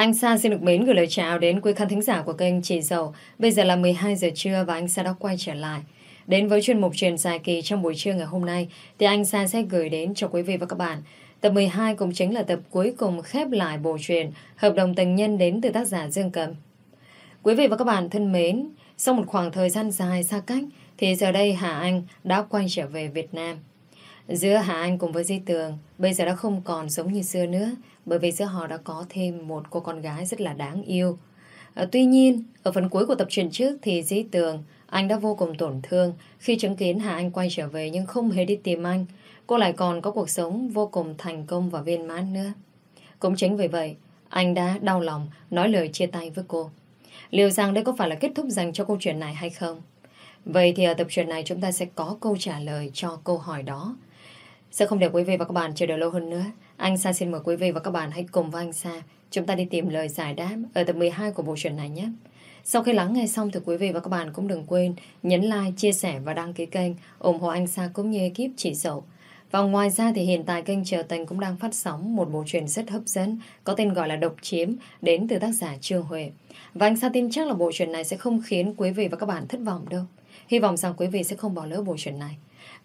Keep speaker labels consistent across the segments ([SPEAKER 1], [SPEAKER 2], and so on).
[SPEAKER 1] Anh Sa xin được mến gửi lời chào đến quý khán thính giả của kênh Chị Dầu. Bây giờ là 12 giờ trưa và anh Sa đã quay trở lại. Đến với chuyên mục truyền dài kỳ trong buổi trưa ngày hôm nay thì anh Sa sẽ gửi đến cho quý vị và các bạn Tập 12 cũng chính là tập cuối cùng khép lại bộ truyền Hợp đồng tình nhân đến từ tác giả Dương Cầm. Quý vị và các bạn thân mến, sau một khoảng thời gian dài xa cách thì giờ đây Hà Anh đã quay trở về Việt Nam. Giữa Hà Anh cùng với Di Tường bây giờ đã không còn giống như xưa nữa bởi vì giữa họ đã có thêm một cô con gái rất là đáng yêu. À, tuy nhiên, ở phần cuối của tập truyền trước thì dĩ tường, anh đã vô cùng tổn thương khi chứng kiến Hà Anh quay trở về nhưng không hề đi tìm anh. Cô lại còn có cuộc sống vô cùng thành công và viên mãn nữa. Cũng chính vì vậy, anh đã đau lòng nói lời chia tay với cô. Liệu rằng đây có phải là kết thúc dành cho câu chuyện này hay không? Vậy thì ở tập truyện này chúng ta sẽ có câu trả lời cho câu hỏi đó. Sẽ không để quý vị và các bạn chờ đợi lâu hơn nữa. Anh Sa xin mời quý vị và các bạn hãy cùng với anh Sa chúng ta đi tìm lời giải đáp ở tập 12 của bộ truyện này nhé. Sau khi lắng nghe xong thì quý vị và các bạn cũng đừng quên nhấn like, chia sẻ và đăng ký kênh ủng hộ anh Sa cũng như ekip chỉ dậu. Và ngoài ra thì hiện tại kênh Trở Tình cũng đang phát sóng một bộ truyện rất hấp dẫn có tên gọi là Độc Chiếm đến từ tác giả Trương Huệ. Và anh Sa tin chắc là bộ truyện này sẽ không khiến quý vị và các bạn thất vọng đâu. Hy vọng rằng quý vị sẽ không bỏ lỡ bộ truyện này.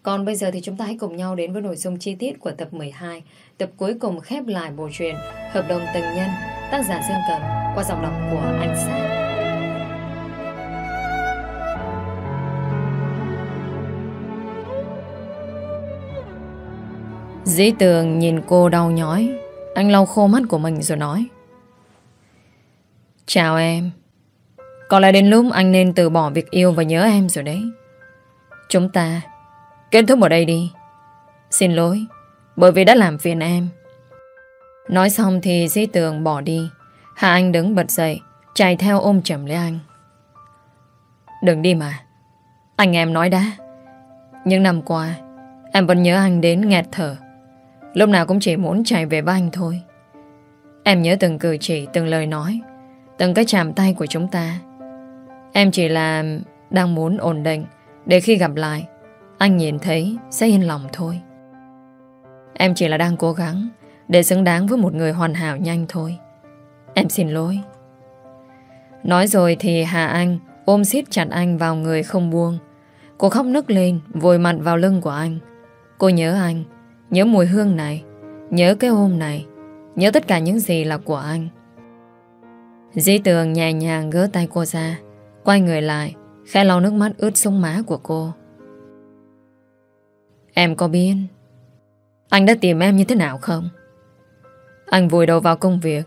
[SPEAKER 1] Còn bây giờ thì chúng ta hãy cùng nhau đến với nội dung chi tiết của tập 12, tập cuối cùng khép lại bộ truyện Hợp đồng tình nhân, tác giả Dương Cầm qua giọng đọc của Anh Sang. Dĩ tường nhìn cô đau nhói Anh lau khô mắt của mình rồi nói Chào em Có lẽ đến lúc anh nên từ bỏ việc yêu và nhớ em rồi đấy Chúng ta Kết thúc ở đây đi Xin lỗi Bởi vì đã làm phiền em Nói xong thì di tường bỏ đi Hạ Anh đứng bật dậy Chạy theo ôm chầm lấy anh Đừng đi mà Anh em nói đã Những năm qua Em vẫn nhớ anh đến nghẹt thở Lúc nào cũng chỉ muốn chạy về với anh thôi Em nhớ từng cử chỉ Từng lời nói Từng cái chạm tay của chúng ta Em chỉ là đang muốn ổn định Để khi gặp lại anh nhìn thấy sẽ yên lòng thôi Em chỉ là đang cố gắng Để xứng đáng với một người hoàn hảo nhanh thôi Em xin lỗi Nói rồi thì Hà Anh Ôm siết chặt anh vào người không buông Cô khóc nức lên vùi mặt vào lưng của anh Cô nhớ anh Nhớ mùi hương này Nhớ cái ôm này Nhớ tất cả những gì là của anh Di tường nhẹ nhàng gỡ tay cô ra Quay người lại Khẽ lau nước mắt ướt sông má của cô Em có biết Anh đã tìm em như thế nào không? Anh vùi đầu vào công việc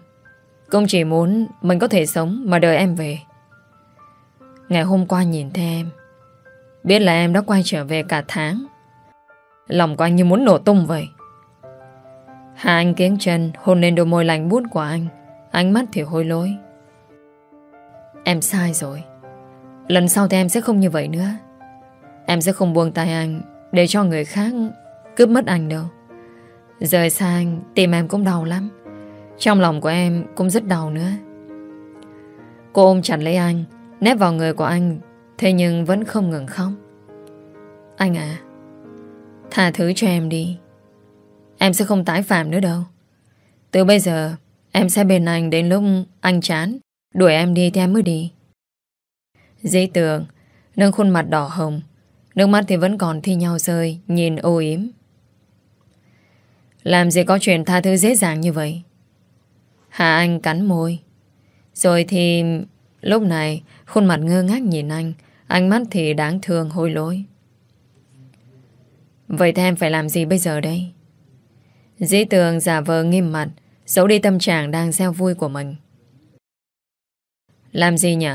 [SPEAKER 1] Công chỉ muốn mình có thể sống mà đợi em về Ngày hôm qua nhìn thấy em Biết là em đã quay trở về cả tháng Lòng của anh như muốn nổ tung vậy Hà anh kiếng chân Hôn lên đôi môi lành bút của anh Ánh mắt thì hối lỗi Em sai rồi Lần sau thì em sẽ không như vậy nữa Em sẽ không buông tay anh để cho người khác cướp mất anh đâu Rời xa anh Tìm em cũng đau lắm Trong lòng của em cũng rất đau nữa Cô ôm chặt lấy anh Nép vào người của anh Thế nhưng vẫn không ngừng khóc Anh à Tha thứ cho em đi Em sẽ không tái phạm nữa đâu Từ bây giờ Em sẽ bên anh đến lúc anh chán Đuổi em đi thì em mới đi Dây tường Nâng khuôn mặt đỏ hồng Nước mắt thì vẫn còn thi nhau rơi Nhìn ô yếm Làm gì có chuyện tha thứ dễ dàng như vậy Hạ Anh cắn môi Rồi thì Lúc này khuôn mặt ngơ ngác nhìn anh Ánh mắt thì đáng thương hôi lỗi. Vậy thì em phải làm gì bây giờ đây Dĩ tường giả vờ nghiêm mặt Giấu đi tâm trạng đang gieo vui của mình Làm gì nhỉ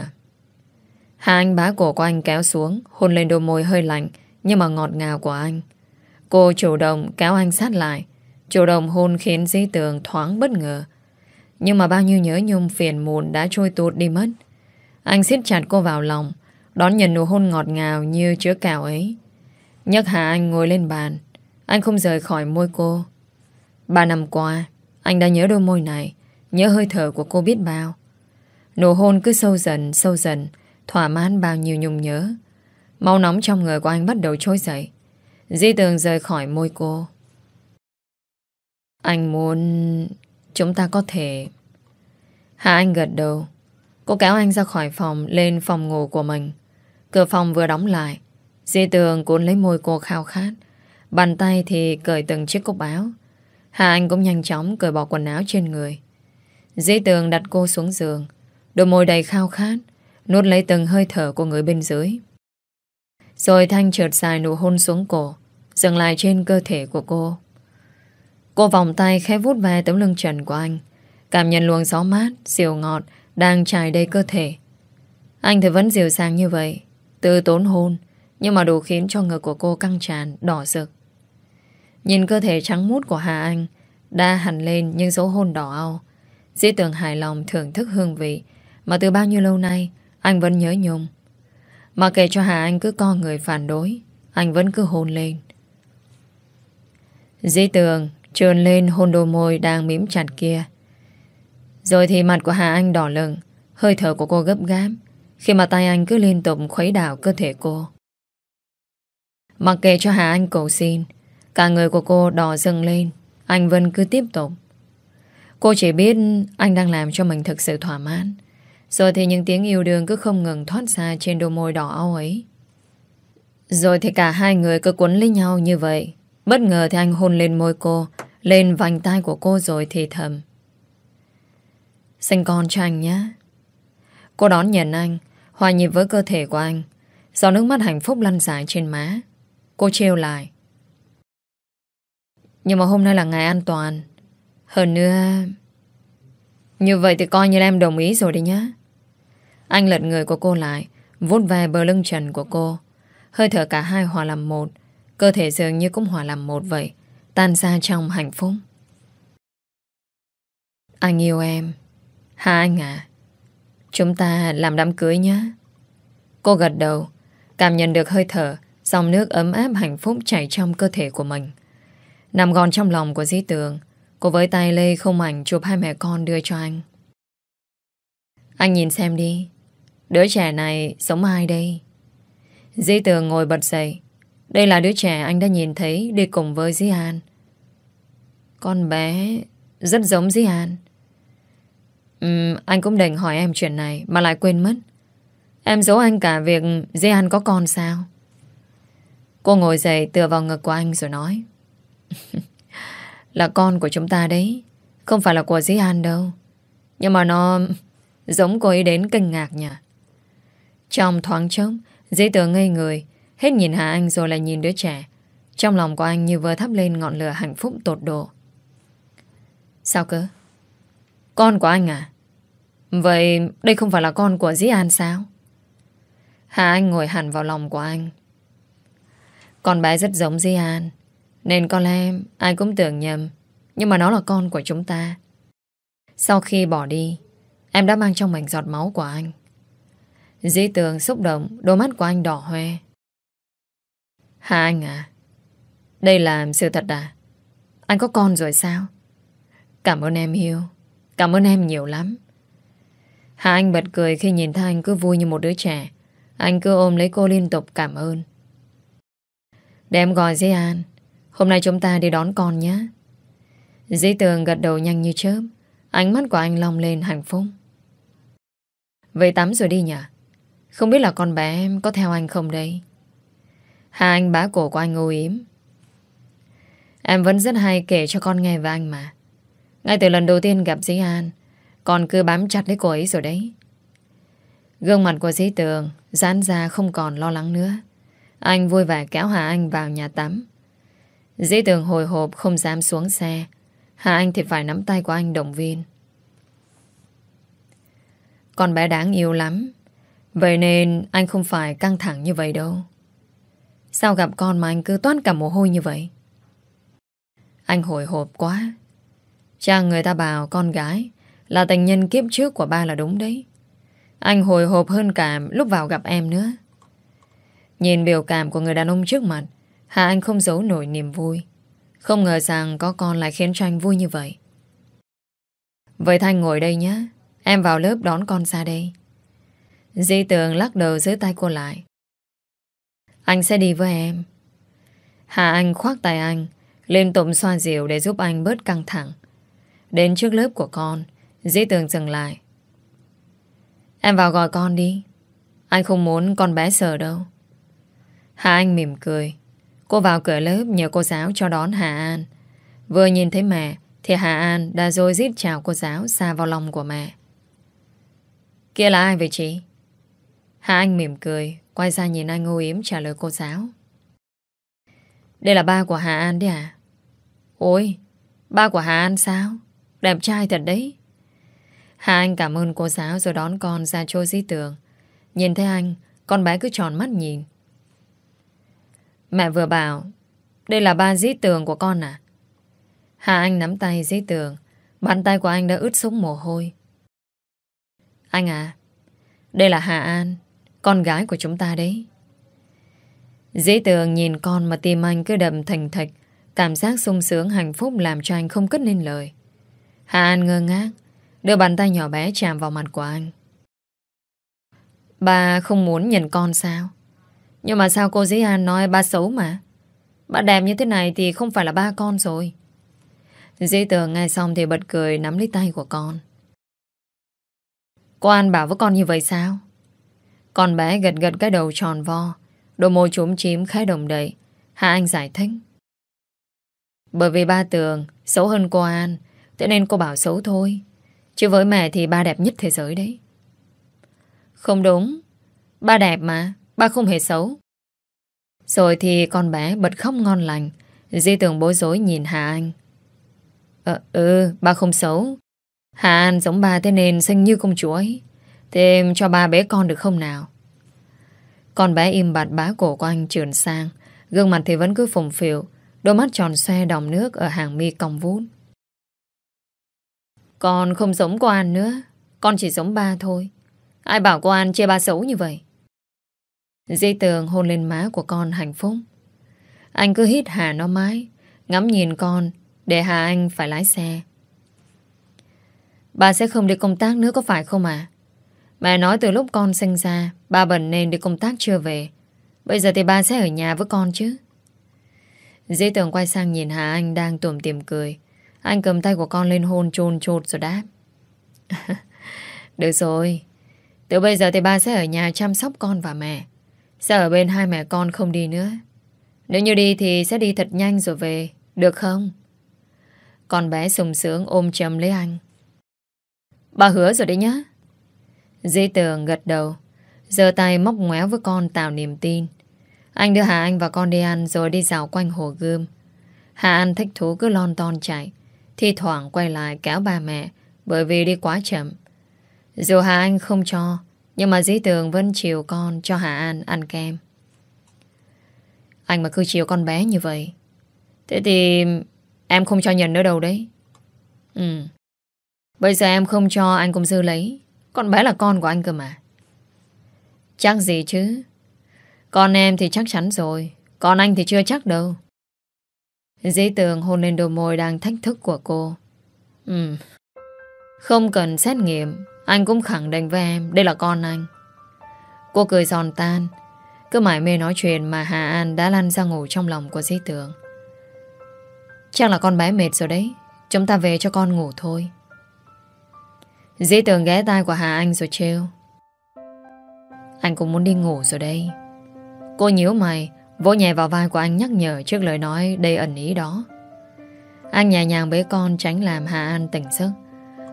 [SPEAKER 1] hai Anh bá cổ của anh kéo xuống, hôn lên đôi môi hơi lạnh, nhưng mà ngọt ngào của anh. Cô chủ động kéo anh sát lại, chủ động hôn khiến dĩ tường thoáng bất ngờ. Nhưng mà bao nhiêu nhớ nhung phiền muộn đã trôi tuột đi mất. Anh siết chặt cô vào lòng, đón nhận nụ hôn ngọt ngào như chứa cào ấy. nhất hạ Anh ngồi lên bàn, anh không rời khỏi môi cô. Ba năm qua, anh đã nhớ đôi môi này, nhớ hơi thở của cô biết bao. Nụ hôn cứ sâu dần, sâu dần, Thỏa mãn bao nhiêu nhung nhớ Máu nóng trong người của anh bắt đầu trôi dậy Di tường rời khỏi môi cô Anh muốn Chúng ta có thể Hạ Anh gật đầu Cô kéo anh ra khỏi phòng Lên phòng ngủ của mình Cửa phòng vừa đóng lại Di tường cuốn lấy môi cô khao khát Bàn tay thì cởi từng chiếc cúc áo Hà Anh cũng nhanh chóng cởi bỏ quần áo trên người Dĩ tường đặt cô xuống giường Đôi môi đầy khao khát nuốt lấy từng hơi thở của người bên dưới. Rồi Thanh trượt dài nụ hôn xuống cổ, dừng lại trên cơ thể của cô. Cô vòng tay khẽ vút về tấm lưng trần của anh, cảm nhận luồng gió mát, dịu ngọt, đang trải đầy cơ thể. Anh thì vẫn dịu dàng như vậy, từ tốn hôn, nhưng mà đủ khiến cho ngực của cô căng tràn, đỏ rực. Nhìn cơ thể trắng mút của Hà Anh, đã hẳn lên những dấu hôn đỏ ao. Dĩ tưởng hài lòng thưởng thức hương vị mà từ bao nhiêu lâu nay anh vẫn nhớ Nhung Mà kể cho Hà Anh cứ co người phản đối Anh vẫn cứ hôn lên Dĩ tường Trườn lên hôn đôi môi đang mím chặt kia Rồi thì mặt của Hà Anh đỏ lừng Hơi thở của cô gấp gáp Khi mà tay anh cứ liên tục khuấy đảo cơ thể cô Mặc kệ cho Hà Anh cầu xin Cả người của cô đỏ dâng lên Anh vẫn cứ tiếp tục Cô chỉ biết anh đang làm cho mình thực sự thỏa mãn rồi thì những tiếng yêu đương cứ không ngừng thoát ra trên đôi môi đỏ ao ấy. Rồi thì cả hai người cứ cuốn lấy nhau như vậy. Bất ngờ thì anh hôn lên môi cô, lên vành tay của cô rồi thì thầm. Sinh con cho anh nhé. Cô đón nhận anh, hòa nhịp với cơ thể của anh. Do nước mắt hạnh phúc lăn dài trên má. Cô trêu lại. Nhưng mà hôm nay là ngày an toàn. Hơn nữa... Như vậy thì coi như em đồng ý rồi đi nhá. Anh lật người của cô lại, vuốt ve bờ lưng trần của cô. Hơi thở cả hai hòa làm một, cơ thể dường như cũng hòa làm một vậy, tan ra trong hạnh phúc. Anh yêu em. Hả anh à? Chúng ta làm đám cưới nhá Cô gật đầu, cảm nhận được hơi thở, dòng nước ấm áp hạnh phúc chảy trong cơ thể của mình. Nằm gòn trong lòng của dĩ tường, Cô với tay Lê không ảnh chụp hai mẹ con đưa cho anh. Anh nhìn xem đi. Đứa trẻ này sống ai đây? Di Tường ngồi bật dậy. Đây là đứa trẻ anh đã nhìn thấy đi cùng với Di An. Con bé rất giống Di An. Uhm, anh cũng định hỏi em chuyện này mà lại quên mất. Em giấu anh cả việc Di An có con sao? Cô ngồi dậy tựa vào ngực của anh rồi nói. Là con của chúng ta đấy Không phải là của Dĩ An đâu Nhưng mà nó giống cô ấy đến kinh ngạc nhỉ Trong thoáng trống Dĩ tường ngây người Hết nhìn Hà Anh rồi lại nhìn đứa trẻ Trong lòng của anh như vừa thắp lên ngọn lửa hạnh phúc tột độ Sao cơ Con của anh à Vậy đây không phải là con của Dĩ An sao Hà Anh ngồi hẳn vào lòng của anh Con bé rất giống Di An nên có lẽ ai cũng tưởng nhầm Nhưng mà nó là con của chúng ta Sau khi bỏ đi Em đã mang trong mảnh giọt máu của anh Di tường xúc động Đôi mắt của anh đỏ hoe Hả anh à Đây là sự thật à Anh có con rồi sao Cảm ơn em yêu Cảm ơn em nhiều lắm Hà Anh bật cười khi nhìn thấy anh cứ vui như một đứa trẻ. Anh cứ ôm lấy cô liên tục cảm ơn. Để em gọi Di An. Hôm nay chúng ta đi đón con nhé. Dĩ tường gật đầu nhanh như chớp. Ánh mắt của anh long lên hạnh phúc. Vậy tắm rồi đi nhỉ? Không biết là con bé em có theo anh không đây? Hai anh bá cổ của anh ô yếm. Em vẫn rất hay kể cho con nghe về anh mà. Ngay từ lần đầu tiên gặp Dĩ An, con cứ bám chặt lấy cô ấy rồi đấy. Gương mặt của Dĩ Tường giãn ra không còn lo lắng nữa. Anh vui vẻ kéo Hà Anh vào nhà tắm. Dĩ tường hồi hộp không dám xuống xe. Hà Anh thì phải nắm tay của anh động viên. Con bé đáng yêu lắm. Vậy nên anh không phải căng thẳng như vậy đâu. Sao gặp con mà anh cứ toát cả mồ hôi như vậy? Anh hồi hộp quá. Chàng người ta bảo con gái là tình nhân kiếp trước của ba là đúng đấy. Anh hồi hộp hơn cả lúc vào gặp em nữa. Nhìn biểu cảm của người đàn ông trước mặt Hà Anh không giấu nổi niềm vui. Không ngờ rằng có con lại khiến cho anh vui như vậy. Vậy Thanh ngồi đây nhé. Em vào lớp đón con ra đây. Di Tường lắc đầu giữ tay cô lại. Anh sẽ đi với em. Hà Anh khoác tay anh, lên tục xoa dịu để giúp anh bớt căng thẳng. Đến trước lớp của con, Di Tường dừng lại. Em vào gọi con đi. Anh không muốn con bé sợ đâu. Hà Anh mỉm cười, Cô vào cửa lớp nhờ cô giáo cho đón Hà An. Vừa nhìn thấy mẹ, thì Hà An đã dôi dít chào cô giáo xa vào lòng của mẹ. Kia là ai vậy chị? Hà Anh mỉm cười, quay ra nhìn anh ngô yếm trả lời cô giáo. Đây là ba của Hà An đấy à? Ôi, ba của Hà An sao? Đẹp trai thật đấy. Hà Anh cảm ơn cô giáo rồi đón con ra chỗ dí tường. Nhìn thấy anh, con bé cứ tròn mắt nhìn. Mẹ vừa bảo Đây là ba dí tường của con à Hà Anh nắm tay dí tường Bàn tay của anh đã ướt sũng mồ hôi Anh à Đây là Hà An Con gái của chúng ta đấy Dĩ tường nhìn con mà tim anh cứ đầm thành thạch Cảm giác sung sướng hạnh phúc làm cho anh không cất nên lời Hà An ngơ ngác Đưa bàn tay nhỏ bé chạm vào mặt của anh Ba không muốn nhận con sao nhưng mà sao cô Dĩ An nói ba xấu mà? Bà đẹp như thế này thì không phải là ba con rồi. Dĩ tường nghe xong thì bật cười nắm lấy tay của con. Cô An bảo với con như vậy sao? Con bé gật gật cái đầu tròn vo, đôi môi trúm chím khai đồng đầy. Hạ Anh giải thích. Bởi vì ba tường xấu hơn cô An, thế nên cô bảo xấu thôi. Chứ với mẹ thì ba đẹp nhất thế giới đấy. Không đúng, ba đẹp mà. Ba không hề xấu. Rồi thì con bé bật khóc ngon lành. Di tưởng bối rối nhìn Hà Anh. Ờ, ừ, ba không xấu. Hà An giống ba thế nên xinh như công chúa ấy. Thêm cho ba bé con được không nào? Con bé im bặt bá cổ của anh trườn sang. Gương mặt thì vẫn cứ phồng phìu. Đôi mắt tròn xoe đòng nước ở hàng mi cong vút. Con không giống cô An nữa. Con chỉ giống ba thôi. Ai bảo cô An chê ba xấu như vậy? Dây tường hôn lên má của con hạnh phúc. Anh cứ hít hà nó mãi, ngắm nhìn con để Hà Anh phải lái xe. Bà sẽ không đi công tác nữa có phải không à? Mẹ nói từ lúc con sinh ra, ba bận nên đi công tác chưa về. Bây giờ thì ba sẽ ở nhà với con chứ. Dĩ tường quay sang nhìn Hà Anh đang tủm tìm cười. Anh cầm tay của con lên hôn chôn chột rồi đáp. Được rồi, từ bây giờ thì ba sẽ ở nhà chăm sóc con và mẹ sao ở bên hai mẹ con không đi nữa Nếu như đi thì sẽ đi thật nhanh rồi về Được không? Con bé sùng sướng ôm chầm lấy anh Bà hứa rồi đấy nhá di tường gật đầu giơ tay móc ngoéo với con tạo niềm tin Anh đưa Hà Anh và con đi ăn Rồi đi dạo quanh hồ gươm Hà Anh thích thú cứ lon ton chạy Thi thoảng quay lại kéo ba mẹ Bởi vì đi quá chậm Dù Hà Anh không cho nhưng mà dĩ tường vẫn chiều con cho Hà An ăn kem. Anh mà cứ chiều con bé như vậy. Thế thì em không cho nhận nữa đâu đấy. Ừ. Bây giờ em không cho anh cũng dư lấy. Con bé là con của anh cơ mà. Chắc gì chứ. Con em thì chắc chắn rồi. con anh thì chưa chắc đâu. Dĩ tường hôn lên đôi môi đang thách thức của cô. Ừ. Không cần xét nghiệm anh cũng khẳng định với em Đây là con anh Cô cười giòn tan Cứ mãi mê nói chuyện mà Hà An đã lăn ra ngủ trong lòng của dĩ tưởng Chắc là con bé mệt rồi đấy Chúng ta về cho con ngủ thôi Dĩ tưởng ghé tay của Hà Anh rồi trêu Anh cũng muốn đi ngủ rồi đây Cô nhíu mày Vỗ nhẹ vào vai của anh nhắc nhở trước lời nói đầy ẩn ý đó. Anh nhẹ nhàng bế con tránh làm Hà An tỉnh giấc.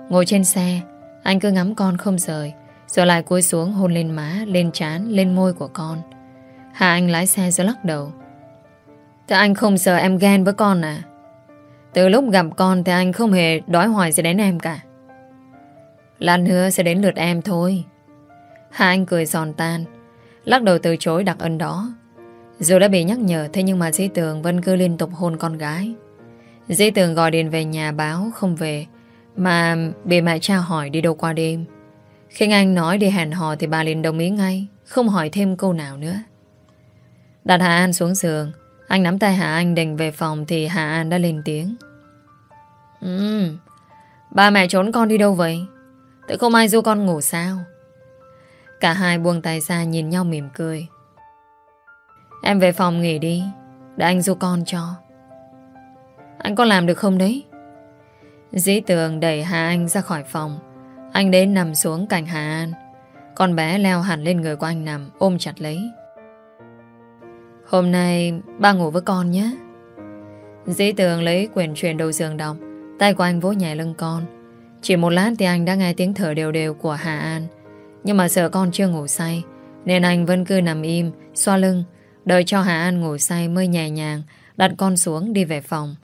[SPEAKER 1] Ngồi trên xe, anh cứ ngắm con không rời Rồi lại cúi xuống hôn lên má Lên trán, lên môi của con Hà Anh lái xe rồi lắc đầu Thế anh không sợ em ghen với con à Từ lúc gặp con Thì anh không hề đói hoài gì đến em cả Lát nữa sẽ đến lượt em thôi Hà Anh cười giòn tan Lắc đầu từ chối đặc ân đó Dù đã bị nhắc nhở Thế nhưng mà Di Tường vẫn cứ liên tục hôn con gái Di Tường gọi điện về nhà báo Không về mà bị mẹ cha hỏi đi đâu qua đêm Khi anh nói đi hẹn hò Thì bà liền đồng ý ngay Không hỏi thêm câu nào nữa Đặt Hà An xuống giường Anh nắm tay Hà Anh định về phòng Thì Hà An đã lên tiếng Ừ Ba mẹ trốn con đi đâu vậy Tự không ai du con ngủ sao Cả hai buông tay ra nhìn nhau mỉm cười Em về phòng nghỉ đi Để anh du con cho Anh có làm được không đấy Dĩ tường đẩy Hà Anh ra khỏi phòng Anh đến nằm xuống cạnh Hà An Con bé leo hẳn lên người của anh nằm Ôm chặt lấy Hôm nay ba ngủ với con nhé Dĩ tường lấy quyển truyền đầu giường đọc Tay của anh vỗ nhẹ lưng con Chỉ một lát thì anh đã nghe tiếng thở đều đều của Hà An Nhưng mà sợ con chưa ngủ say Nên anh vẫn cứ nằm im Xoa lưng Đợi cho Hà An ngủ say mới nhẹ nhàng Đặt con xuống đi về phòng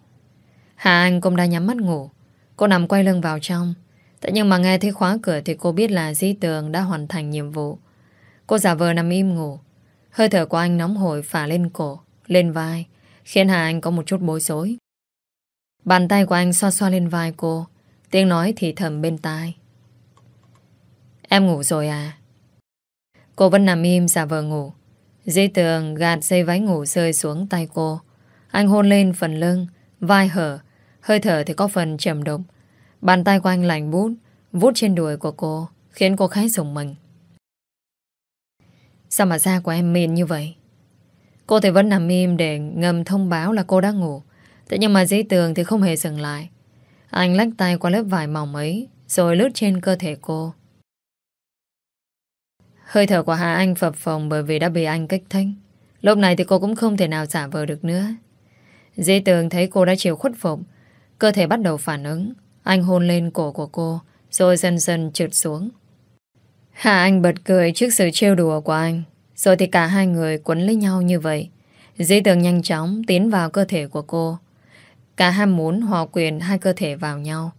[SPEAKER 1] Hà an cũng đã nhắm mắt ngủ Cô nằm quay lưng vào trong tại nhưng mà nghe thấy khóa cửa thì cô biết là Di Tường đã hoàn thành nhiệm vụ Cô giả vờ nằm im ngủ Hơi thở của anh nóng hổi phả lên cổ Lên vai Khiến Hà Anh có một chút bối rối Bàn tay của anh xoa xoa lên vai cô Tiếng nói thì thầm bên tai Em ngủ rồi à Cô vẫn nằm im giả vờ ngủ Dây tường gạt dây váy ngủ rơi xuống tay cô Anh hôn lên phần lưng Vai hở Hơi thở thì có phần trầm động Bàn tay của anh lành bút Vút trên đùi của cô Khiến cô khá sùng mình Sao mà da của em mịn như vậy Cô thì vẫn nằm im để ngầm thông báo là cô đã ngủ Thế nhưng mà dây tường thì không hề dừng lại Anh lách tay qua lớp vải mỏng ấy Rồi lướt trên cơ thể cô Hơi thở của Hà Anh phập phồng bởi vì đã bị anh kích thích. Lúc này thì cô cũng không thể nào giả vờ được nữa. Dĩ tường thấy cô đã chịu khuất phục Cơ thể bắt đầu phản ứng. Anh hôn lên cổ của cô, rồi dần dần trượt xuống. Hạ Anh bật cười trước sự trêu đùa của anh. Rồi thì cả hai người quấn lấy nhau như vậy. Dĩ tường nhanh chóng tiến vào cơ thể của cô. Cả ham muốn hòa quyền hai cơ thể vào nhau.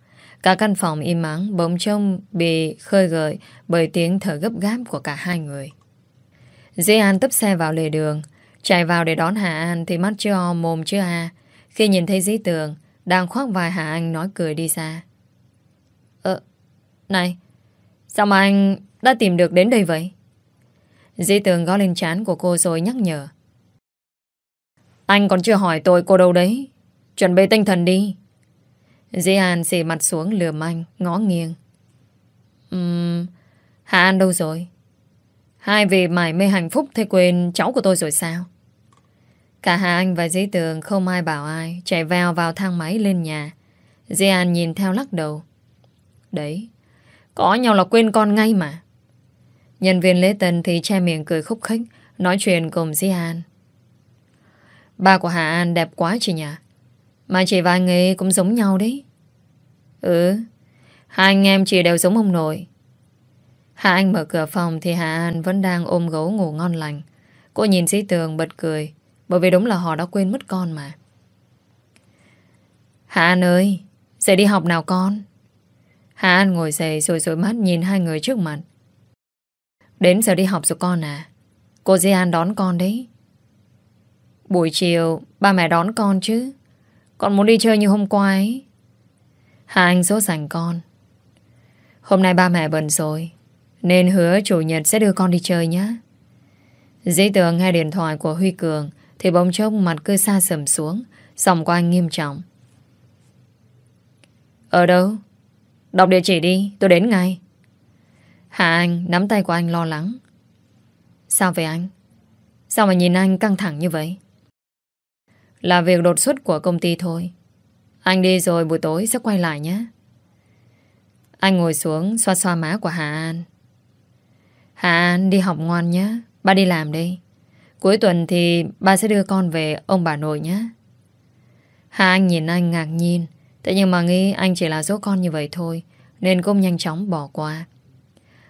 [SPEAKER 1] Cả căn phòng im ắng bỗng trông bị khơi gợi bởi tiếng thở gấp gáp của cả hai người. Dĩ An tấp xe vào lề đường, chạy vào để đón Hà An thì mắt chưa o mồm chưa a. À. Khi nhìn thấy dĩ tường, đang khoác vai Hạ Anh nói cười đi xa Ờ Này Sao mà anh đã tìm được đến đây vậy Di tường gó lên chán của cô rồi nhắc nhở Anh còn chưa hỏi tôi cô đâu đấy Chuẩn bị tinh thần đi Di An xì mặt xuống lườm anh Ngó nghiêng Ừm um, Hạ An đâu rồi Hai vị mải mê hạnh phúc thế quên cháu của tôi rồi sao Cả Hà Anh và Dĩ Tường không ai bảo ai Chạy vào vào thang máy lên nhà Dĩ An nhìn theo lắc đầu Đấy Có nhau là quên con ngay mà Nhân viên lễ tân thì che miệng cười khúc khích Nói chuyện cùng Dĩ An Ba của Hà An đẹp quá chị nhỉ Mà chị và anh ấy cũng giống nhau đấy Ừ Hai anh em chị đều giống ông nội Hà Anh mở cửa phòng Thì Hà An vẫn đang ôm gấu ngủ ngon lành Cô nhìn dĩ tường bật cười bởi vì đúng là họ đã quên mất con mà Hạ An ơi Dậy đi học nào con Hạ An ngồi dậy rồi rồi mắt nhìn hai người trước mặt Đến giờ đi học rồi con à Cô Di An đón con đấy Buổi chiều Ba mẹ đón con chứ Con muốn đi chơi như hôm qua ấy Hạ An dỗ dành con Hôm nay ba mẹ bận rồi Nên hứa chủ nhật sẽ đưa con đi chơi nhé Dĩ tường nghe điện thoại của Huy Cường thì bỗng chốc mặt cứ xa sầm xuống giọng của anh nghiêm trọng Ở đâu? Đọc địa chỉ đi, tôi đến ngay Hạ Anh nắm tay của anh lo lắng Sao vậy anh? Sao mà nhìn anh căng thẳng như vậy? Là việc đột xuất của công ty thôi Anh đi rồi buổi tối sẽ quay lại nhé Anh ngồi xuống xoa xoa má của hà An hà An đi học ngoan nhé Ba đi làm đi Cuối tuần thì ba sẽ đưa con về ông bà nội nhé. Hà Anh nhìn anh ngạc nhiên. Thế nhưng mà nghĩ anh chỉ là dỗ con như vậy thôi. Nên cũng nhanh chóng bỏ qua.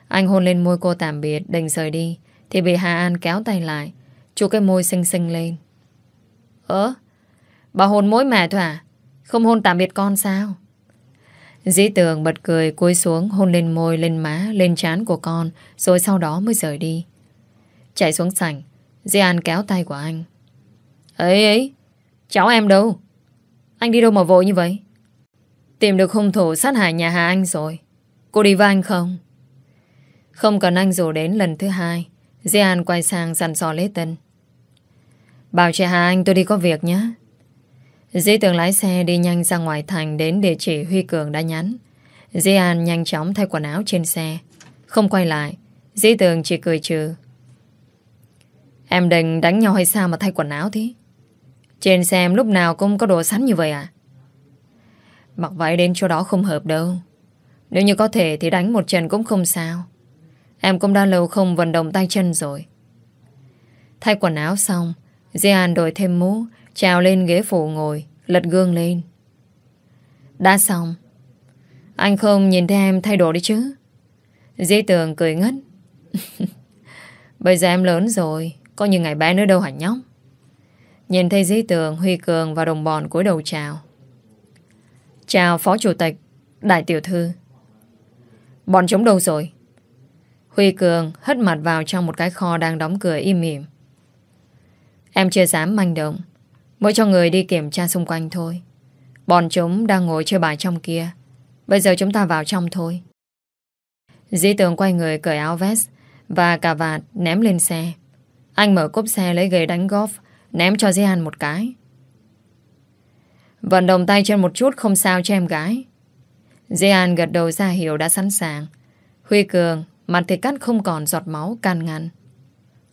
[SPEAKER 1] Anh hôn lên môi cô tạm biệt định rời đi. Thì bị Hà An kéo tay lại. Chú cái môi xinh xinh lên. Ơ? Bà hôn mỗi mẹ thôi à? Không hôn tạm biệt con sao? Dĩ tường bật cười cúi xuống hôn lên môi, lên má, lên trán của con rồi sau đó mới rời đi. Chạy xuống sảnh Gian kéo tay của anh ấy ấy Cháu em đâu Anh đi đâu mà vội như vậy Tìm được hung thủ sát hại nhà Hà Anh rồi Cô đi với anh không Không cần anh rủ đến lần thứ hai Gian quay sang dặn dò Lê Tân Bảo chị Hà Anh tôi đi có việc nhé Di tường lái xe đi nhanh ra ngoài thành Đến địa chỉ Huy Cường đã nhắn Dĩ An nhanh chóng thay quần áo trên xe Không quay lại Di tường chỉ cười trừ Em định đánh nhau hay sao mà thay quần áo thế? Trên xe em lúc nào cũng có đồ sẵn như vậy à? Mặc váy đến chỗ đó không hợp đâu. Nếu như có thể thì đánh một trận cũng không sao. Em cũng đã lâu không vận động tay chân rồi. Thay quần áo xong, Dian đổi thêm mũ, trèo lên ghế phủ ngồi, lật gương lên. Đã xong. Anh không nhìn thấy em thay đổi đi chứ. Dĩ tường cười ngất. Bây giờ em lớn rồi, có những ngày bé nữa đâu hả nhóc Nhìn thấy dí tường Huy Cường và đồng bọn cúi đầu chào Chào Phó Chủ tịch Đại tiểu thư Bọn chúng đâu rồi Huy Cường hất mặt vào trong một cái kho Đang đóng cửa im mỉm Em chưa dám manh động Mới cho người đi kiểm tra xung quanh thôi Bọn chúng đang ngồi chơi bài trong kia Bây giờ chúng ta vào trong thôi Dĩ tường quay người cởi áo vest Và cà vạt ném lên xe anh mở cốp xe lấy ghế đánh golf, ném cho Zian một cái. Vận động tay chân một chút không sao cho em gái. Zian gật đầu ra hiểu đã sẵn sàng. Huy Cường, mặt thì cắt không còn giọt máu can ngăn.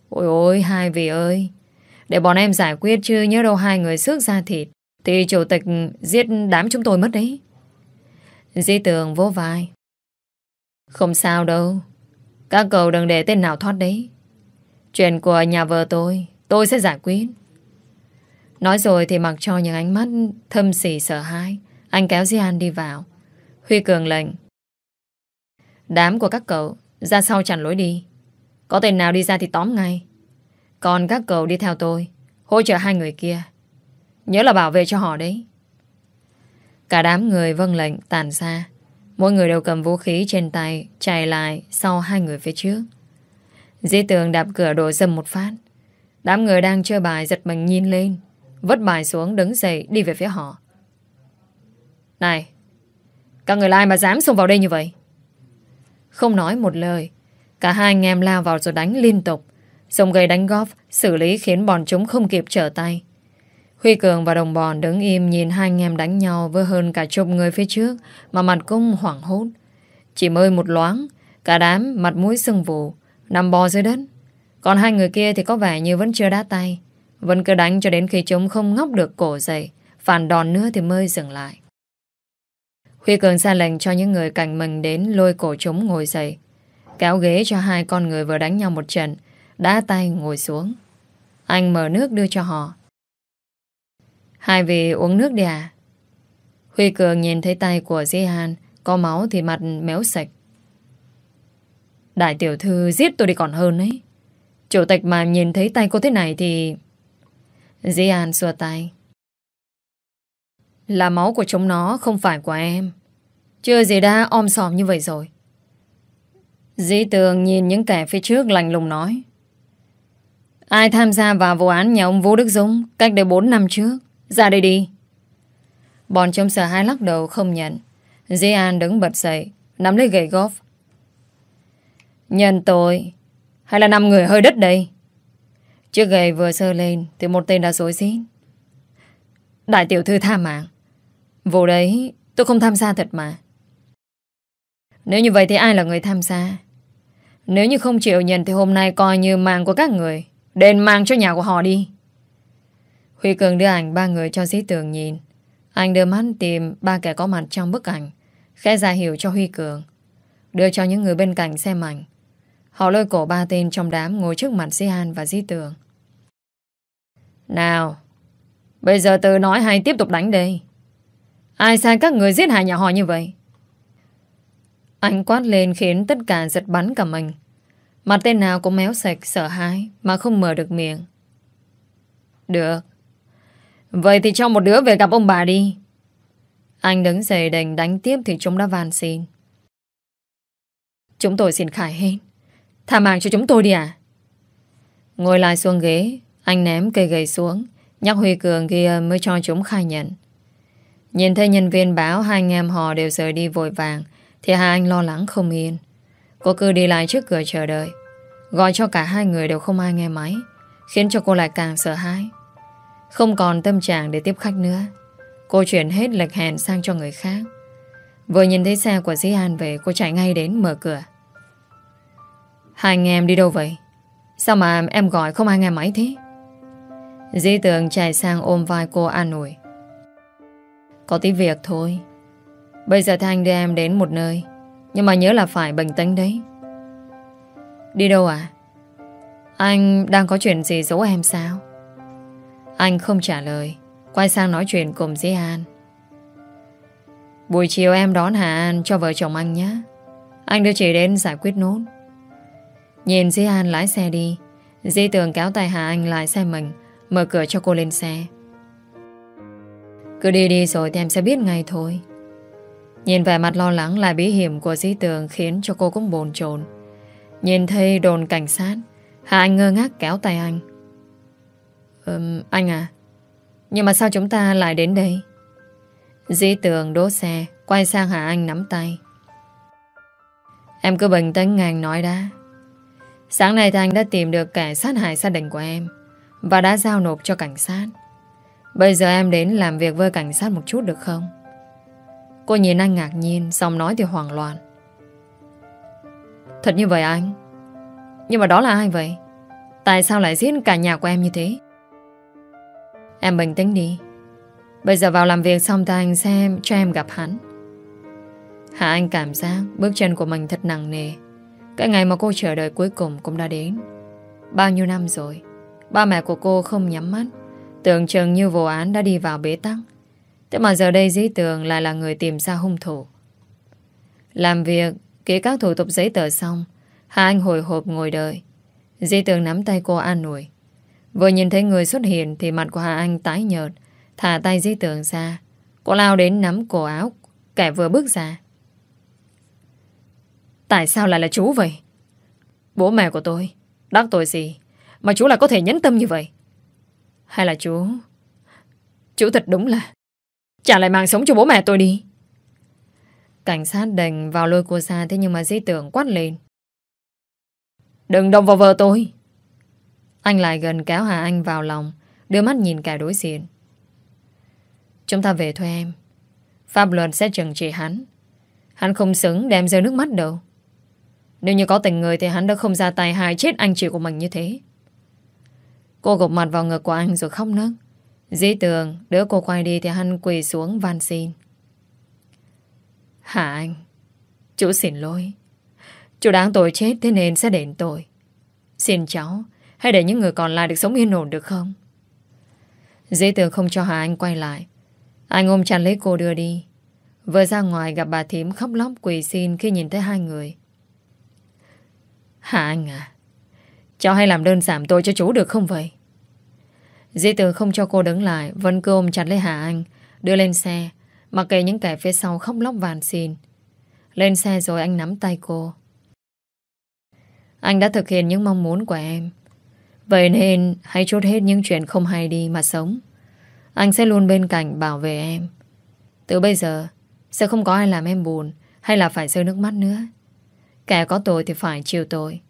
[SPEAKER 1] Ôi ôi, hai vị ơi! Để bọn em giải quyết chứ nhớ đâu hai người xước ra thịt thì chủ tịch giết đám chúng tôi mất đấy. Di tường vô vai. Không sao đâu. Các cậu đừng để tên nào thoát đấy. Chuyện của nhà vợ tôi Tôi sẽ giải quyết Nói rồi thì mặc cho những ánh mắt Thâm sỉ sợ hãi Anh kéo Dian đi vào Huy Cường lệnh Đám của các cậu ra sau chặn lối đi Có tên nào đi ra thì tóm ngay Còn các cậu đi theo tôi Hỗ trợ hai người kia Nhớ là bảo vệ cho họ đấy Cả đám người vâng lệnh tàn ra Mỗi người đều cầm vũ khí trên tay Chạy lại sau hai người phía trước Di tường đạp cửa đổ dầm một phát. Đám người đang chơi bài giật mình nhìn lên. Vứt bài xuống đứng dậy đi về phía họ. Này, các người lai mà dám xông vào đây như vậy? Không nói một lời. Cả hai anh em lao vào rồi đánh liên tục. Dùng gầy đánh golf xử lý khiến bọn chúng không kịp trở tay. Huy Cường và đồng bọn đứng im nhìn hai anh em đánh nhau với hơn cả chục người phía trước mà mặt cũng hoảng hốt. Chỉ mới một loáng, cả đám mặt mũi sưng vụ. Nằm bò dưới đất Còn hai người kia thì có vẻ như vẫn chưa đá tay Vẫn cứ đánh cho đến khi chúng không ngóc được cổ dậy Phản đòn nữa thì mới dừng lại Huy Cường ra lệnh cho những người cạnh mình đến lôi cổ chúng ngồi dậy Kéo ghế cho hai con người vừa đánh nhau một trận Đá tay ngồi xuống Anh mở nước đưa cho họ Hai vị uống nước đi à Huy Cường nhìn thấy tay của Di Han Có máu thì mặt méo sạch Đại tiểu thư giết tôi đi còn hơn ấy. Chủ tịch mà nhìn thấy tay cô thế này thì... Di An xua tay. Là máu của chúng nó không phải của em. Chưa gì đã om sòm như vậy rồi. Di Tường nhìn những kẻ phía trước lành lùng nói. Ai tham gia vào vụ án nhà ông Vũ Đức Dũng cách đây 4 năm trước? Ra đây đi. Bọn chúng sợ hai lắc đầu không nhận. Di An đứng bật dậy, nắm lấy gậy golf, Nhân tội Hay là năm người hơi đất đây Chiếc gầy vừa sơ lên Thì một tên đã dối xít Đại tiểu thư tha mạng Vụ đấy tôi không tham gia thật mà Nếu như vậy thì ai là người tham gia Nếu như không chịu nhận Thì hôm nay coi như mạng của các người Đền mang cho nhà của họ đi Huy Cường đưa ảnh ba người cho dĩ tường nhìn Anh đưa mắt tìm ba kẻ có mặt trong bức ảnh Khẽ ra hiểu cho Huy Cường Đưa cho những người bên cạnh xem ảnh Họ lôi cổ ba tên trong đám ngồi trước mặt Di An và Di Tường. Nào, bây giờ từ nói hay tiếp tục đánh đây. Ai sai các người giết hại nhà họ như vậy? Anh quát lên khiến tất cả giật bắn cả mình. Mặt tên nào cũng méo sạch, sợ hãi mà không mở được miệng. Được. Vậy thì cho một đứa về gặp ông bà đi. Anh đứng dậy đành đánh tiếp thì chúng đã van xin. Chúng tôi xin khải hết. Tha mạng cho chúng tôi đi à? Ngồi lại xuống ghế, anh ném cây gậy xuống, nhắc Huy Cường kia mới cho chúng khai nhận. Nhìn thấy nhân viên báo hai anh em họ đều rời đi vội vàng, thì hai anh lo lắng không yên. Cô cứ đi lại trước cửa chờ đợi, gọi cho cả hai người đều không ai nghe máy, khiến cho cô lại càng sợ hãi. Không còn tâm trạng để tiếp khách nữa, cô chuyển hết lịch hẹn sang cho người khác. Vừa nhìn thấy xe của Di An về, cô chạy ngay đến mở cửa. Hai anh em đi đâu vậy? Sao mà em gọi không ai nghe máy thế? Dĩ tường chạy sang ôm vai cô an ủi. Có tí việc thôi. Bây giờ Thanh đưa em đến một nơi. Nhưng mà nhớ là phải bình tĩnh đấy. Đi đâu à? Anh đang có chuyện gì giấu em sao? Anh không trả lời. Quay sang nói chuyện cùng Dĩ An. Buổi chiều em đón Hà An cho vợ chồng anh nhé. Anh đưa chị đến giải quyết nốt. Nhìn Di An lái xe đi Di Tường kéo tay Hà Anh lại xe mình Mở cửa cho cô lên xe Cứ đi đi rồi thì em sẽ biết ngay thôi Nhìn vẻ mặt lo lắng lại bí hiểm của Di Tường khiến cho cô cũng bồn chồn. Nhìn thấy đồn cảnh sát, Hà Anh ngơ ngác kéo tay anh. Ừm, anh à, nhưng mà sao chúng ta lại đến đây? Di Tường đỗ xe, quay sang Hà Anh nắm tay. Em cứ bình tĩnh ngàn nói đã, Sáng nay Thành đã tìm được kẻ sát hại gia đình của em và đã giao nộp cho cảnh sát. Bây giờ em đến làm việc với cảnh sát một chút được không? Cô nhìn anh ngạc nhiên, xong nói thì hoảng loạn. Thật như vậy à anh? Nhưng mà đó là ai vậy? Tại sao lại giết cả nhà của em như thế? Em bình tĩnh đi. Bây giờ vào làm việc xong thì anh xem cho em gặp hắn. Hạ Anh cảm giác bước chân của mình thật nặng nề. Cái ngày mà cô chờ đợi cuối cùng cũng đã đến. Bao nhiêu năm rồi, ba mẹ của cô không nhắm mắt, tưởng chừng như vụ án đã đi vào bế tắc. Thế mà giờ đây dĩ tường lại là người tìm ra hung thủ. Làm việc, ký các thủ tục giấy tờ xong, Hà Anh hồi hộp ngồi đợi. Dĩ tường nắm tay cô an ủi. Vừa nhìn thấy người xuất hiện thì mặt của Hà Anh tái nhợt, thả tay dĩ tường ra. Cô lao đến nắm cổ áo, kẻ vừa bước ra. Tại sao lại là chú vậy? Bố mẹ của tôi, đắc tội gì mà chú lại có thể nhẫn tâm như vậy? Hay là chú... Chú thật đúng là... Trả lại mạng sống cho bố mẹ tôi đi. Cảnh sát đành vào lôi cô ra thế nhưng mà di tưởng quát lên. Đừng động vào vợ tôi. Anh lại gần kéo Hà Anh vào lòng, đưa mắt nhìn cả đối diện. Chúng ta về thôi em. Pháp luật sẽ trừng trị hắn. Hắn không xứng đem rơi nước mắt đâu. Nếu như có tình người thì hắn đã không ra tay hại chết anh chị của mình như thế. Cô gục mặt vào ngực của anh rồi khóc nấc. Dĩ tường, đỡ cô quay đi thì hắn quỳ xuống van xin. Hả anh? Chú xin lỗi. Chú đáng tội chết thế nên sẽ đền tội. Xin cháu, hãy để những người còn lại được sống yên ổn được không? Dĩ tường không cho Hà Anh quay lại. Anh ôm chặt lấy cô đưa đi. Vừa ra ngoài gặp bà thím khóc lóc quỳ xin khi nhìn thấy hai người. Hạ Anh à Cháu hay làm đơn giảm tội cho chú được không vậy Di Tường không cho cô đứng lại Vân cứ ôm chặt lấy Hạ Anh Đưa lên xe Mặc kệ những kẻ phía sau khóc lóc vàn xin Lên xe rồi anh nắm tay cô Anh đã thực hiện những mong muốn của em Vậy nên hãy chốt hết những chuyện không hay đi mà sống Anh sẽ luôn bên cạnh bảo vệ em Từ bây giờ Sẽ không có ai làm em buồn Hay là phải rơi nước mắt nữa Kẻ có tội thì phải chịu tội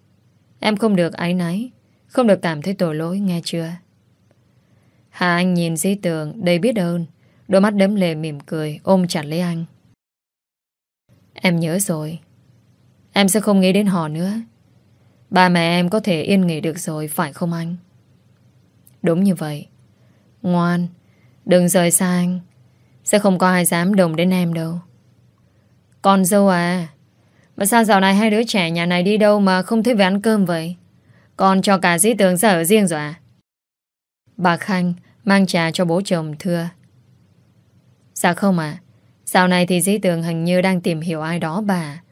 [SPEAKER 1] Em không được ái náy Không được cảm thấy tội lỗi nghe chưa Hà Anh nhìn di tường đầy biết ơn Đôi mắt đấm lệ mỉm cười Ôm chặt lấy anh Em nhớ rồi Em sẽ không nghĩ đến họ nữa Ba mẹ em có thể yên nghỉ được rồi Phải không anh Đúng như vậy Ngoan Đừng rời xa anh Sẽ không có ai dám đồng đến em đâu Con dâu à mà sao dạo này hai đứa trẻ nhà này đi đâu mà không thấy về ăn cơm vậy? còn cho cả dĩ tường ra ở riêng rồi à? Bà Khanh mang trà cho bố chồng thưa. Dạ không à. Dạo này thì dĩ tường hình như đang tìm hiểu ai đó bà.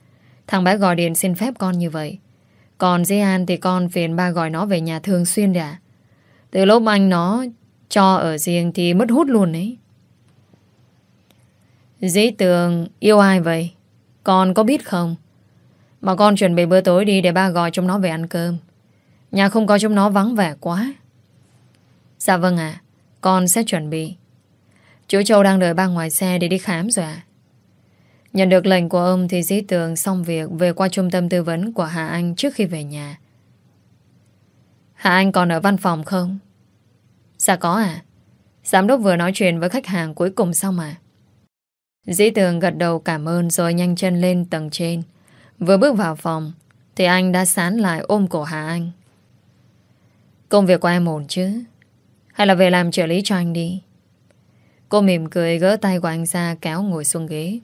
[SPEAKER 1] Thằng bé gọi điện xin phép con như vậy. Còn dĩ an thì con phiền ba gọi nó về nhà thường xuyên để Từ lúc anh nó cho ở riêng thì mất hút luôn đấy. Dĩ tường yêu ai vậy? Con có biết không? Mà con chuẩn bị bữa tối đi để ba gọi chúng nó về ăn cơm. Nhà không có chúng nó vắng vẻ quá. Dạ vâng ạ. con sẽ chuẩn bị. Chú Châu đang đợi ba ngoài xe để đi khám rồi ạ. À. Nhận được lệnh của ông thì dĩ tường xong việc về qua trung tâm tư vấn của Hà Anh trước khi về nhà. Hà Anh còn ở văn phòng không? Dạ có ạ. À? Giám đốc vừa nói chuyện với khách hàng cuối cùng xong mà. Dĩ tường gật đầu cảm ơn rồi nhanh chân lên tầng trên. Vừa bước vào phòng Thì anh đã sán lại ôm cổ Hà Anh Công việc của em ổn chứ Hay là về làm trợ lý cho anh đi Cô mỉm cười gỡ tay của anh ra kéo ngồi xuống ghế